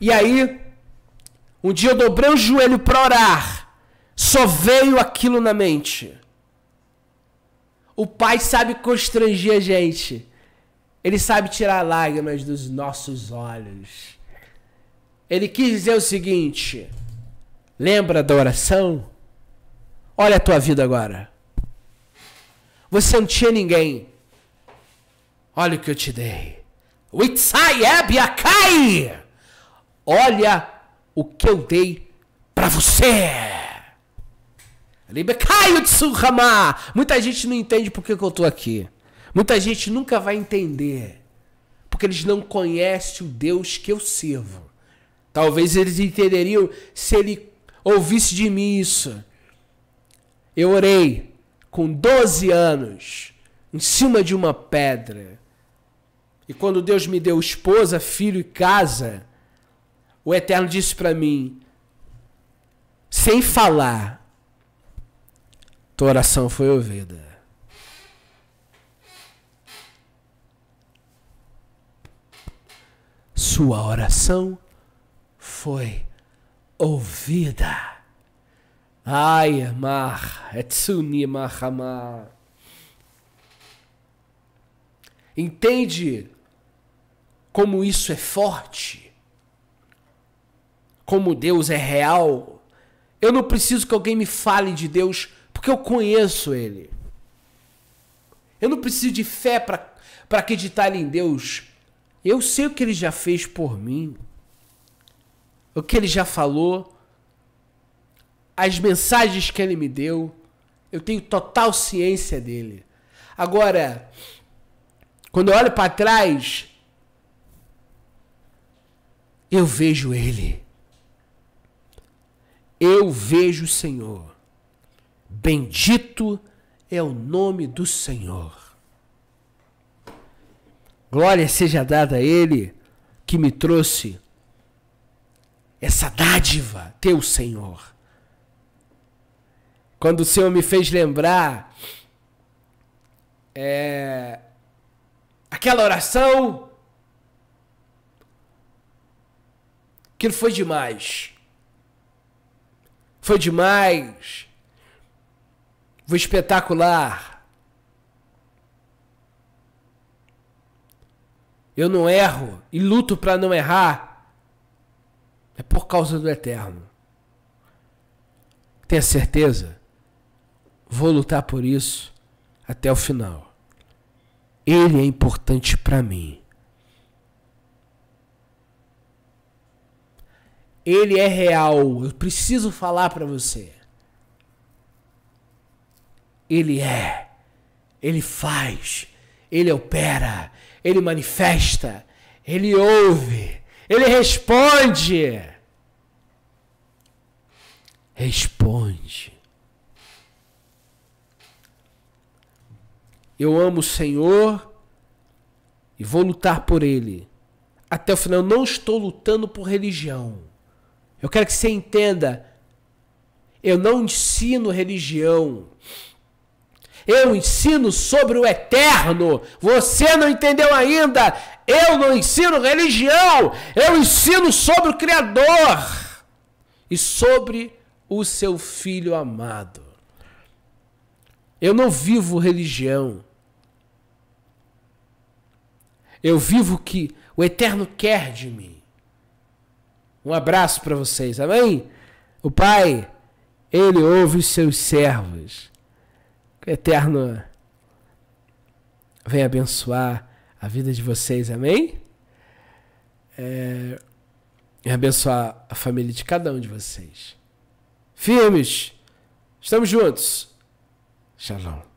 E aí, um dia eu dobrei o joelho para orar. Só veio aquilo na mente. O Pai sabe constranger a gente. Ele sabe tirar lágrimas dos nossos olhos. Ele quis dizer o seguinte: lembra da oração? Olha a tua vida agora. Você não tinha ninguém. Olha o que eu te dei. Witsaiabiakai! Olha o que eu dei para você! Libekai é Utsuhama! Muita gente não entende por que eu tô aqui. Muita gente nunca vai entender. Porque eles não conhecem o Deus que eu sirvo. Talvez eles entenderiam se ele ouvisse de mim isso. Eu orei com 12 anos em cima de uma pedra. E quando Deus me deu esposa, filho e casa, o Eterno disse para mim, sem falar, tua oração foi ouvida. Sua oração foi ouvida. Ai, mar, etsuni mahama. Entende como isso é forte, como Deus é real. Eu não preciso que alguém me fale de Deus, porque eu conheço Ele. Eu não preciso de fé para acreditar em Deus. Eu sei o que Ele já fez por mim, o que Ele já falou, as mensagens que Ele me deu. Eu tenho total ciência dele. Agora, quando eu olho para trás, eu vejo Ele. Eu vejo o Senhor. Bendito é o nome do Senhor. Glória seja dada a Ele que me trouxe essa dádiva, teu Senhor. Quando o Senhor me fez lembrar é, aquela oração Aquilo foi demais. Foi demais. Foi espetacular. Eu não erro e luto para não errar. É por causa do eterno. Tenha certeza. Vou lutar por isso até o final. Ele é importante para mim. Ele é real. Eu preciso falar para você. Ele é. Ele faz. Ele opera. Ele manifesta. Ele ouve. Ele responde. Responde. Eu amo o Senhor e vou lutar por Ele. Até o final, não estou lutando por religião. Eu quero que você entenda. Eu não ensino religião. Eu ensino sobre o eterno. Você não entendeu ainda? Eu não ensino religião. Eu ensino sobre o Criador e sobre o seu filho amado. Eu não vivo religião. Eu vivo o que o eterno quer de mim. Um abraço para vocês, amém? O Pai, Ele ouve os seus servos. o Eterno vem abençoar a vida de vocês, amém? É, abençoar a família de cada um de vocês. Firmes, estamos juntos. Shalom.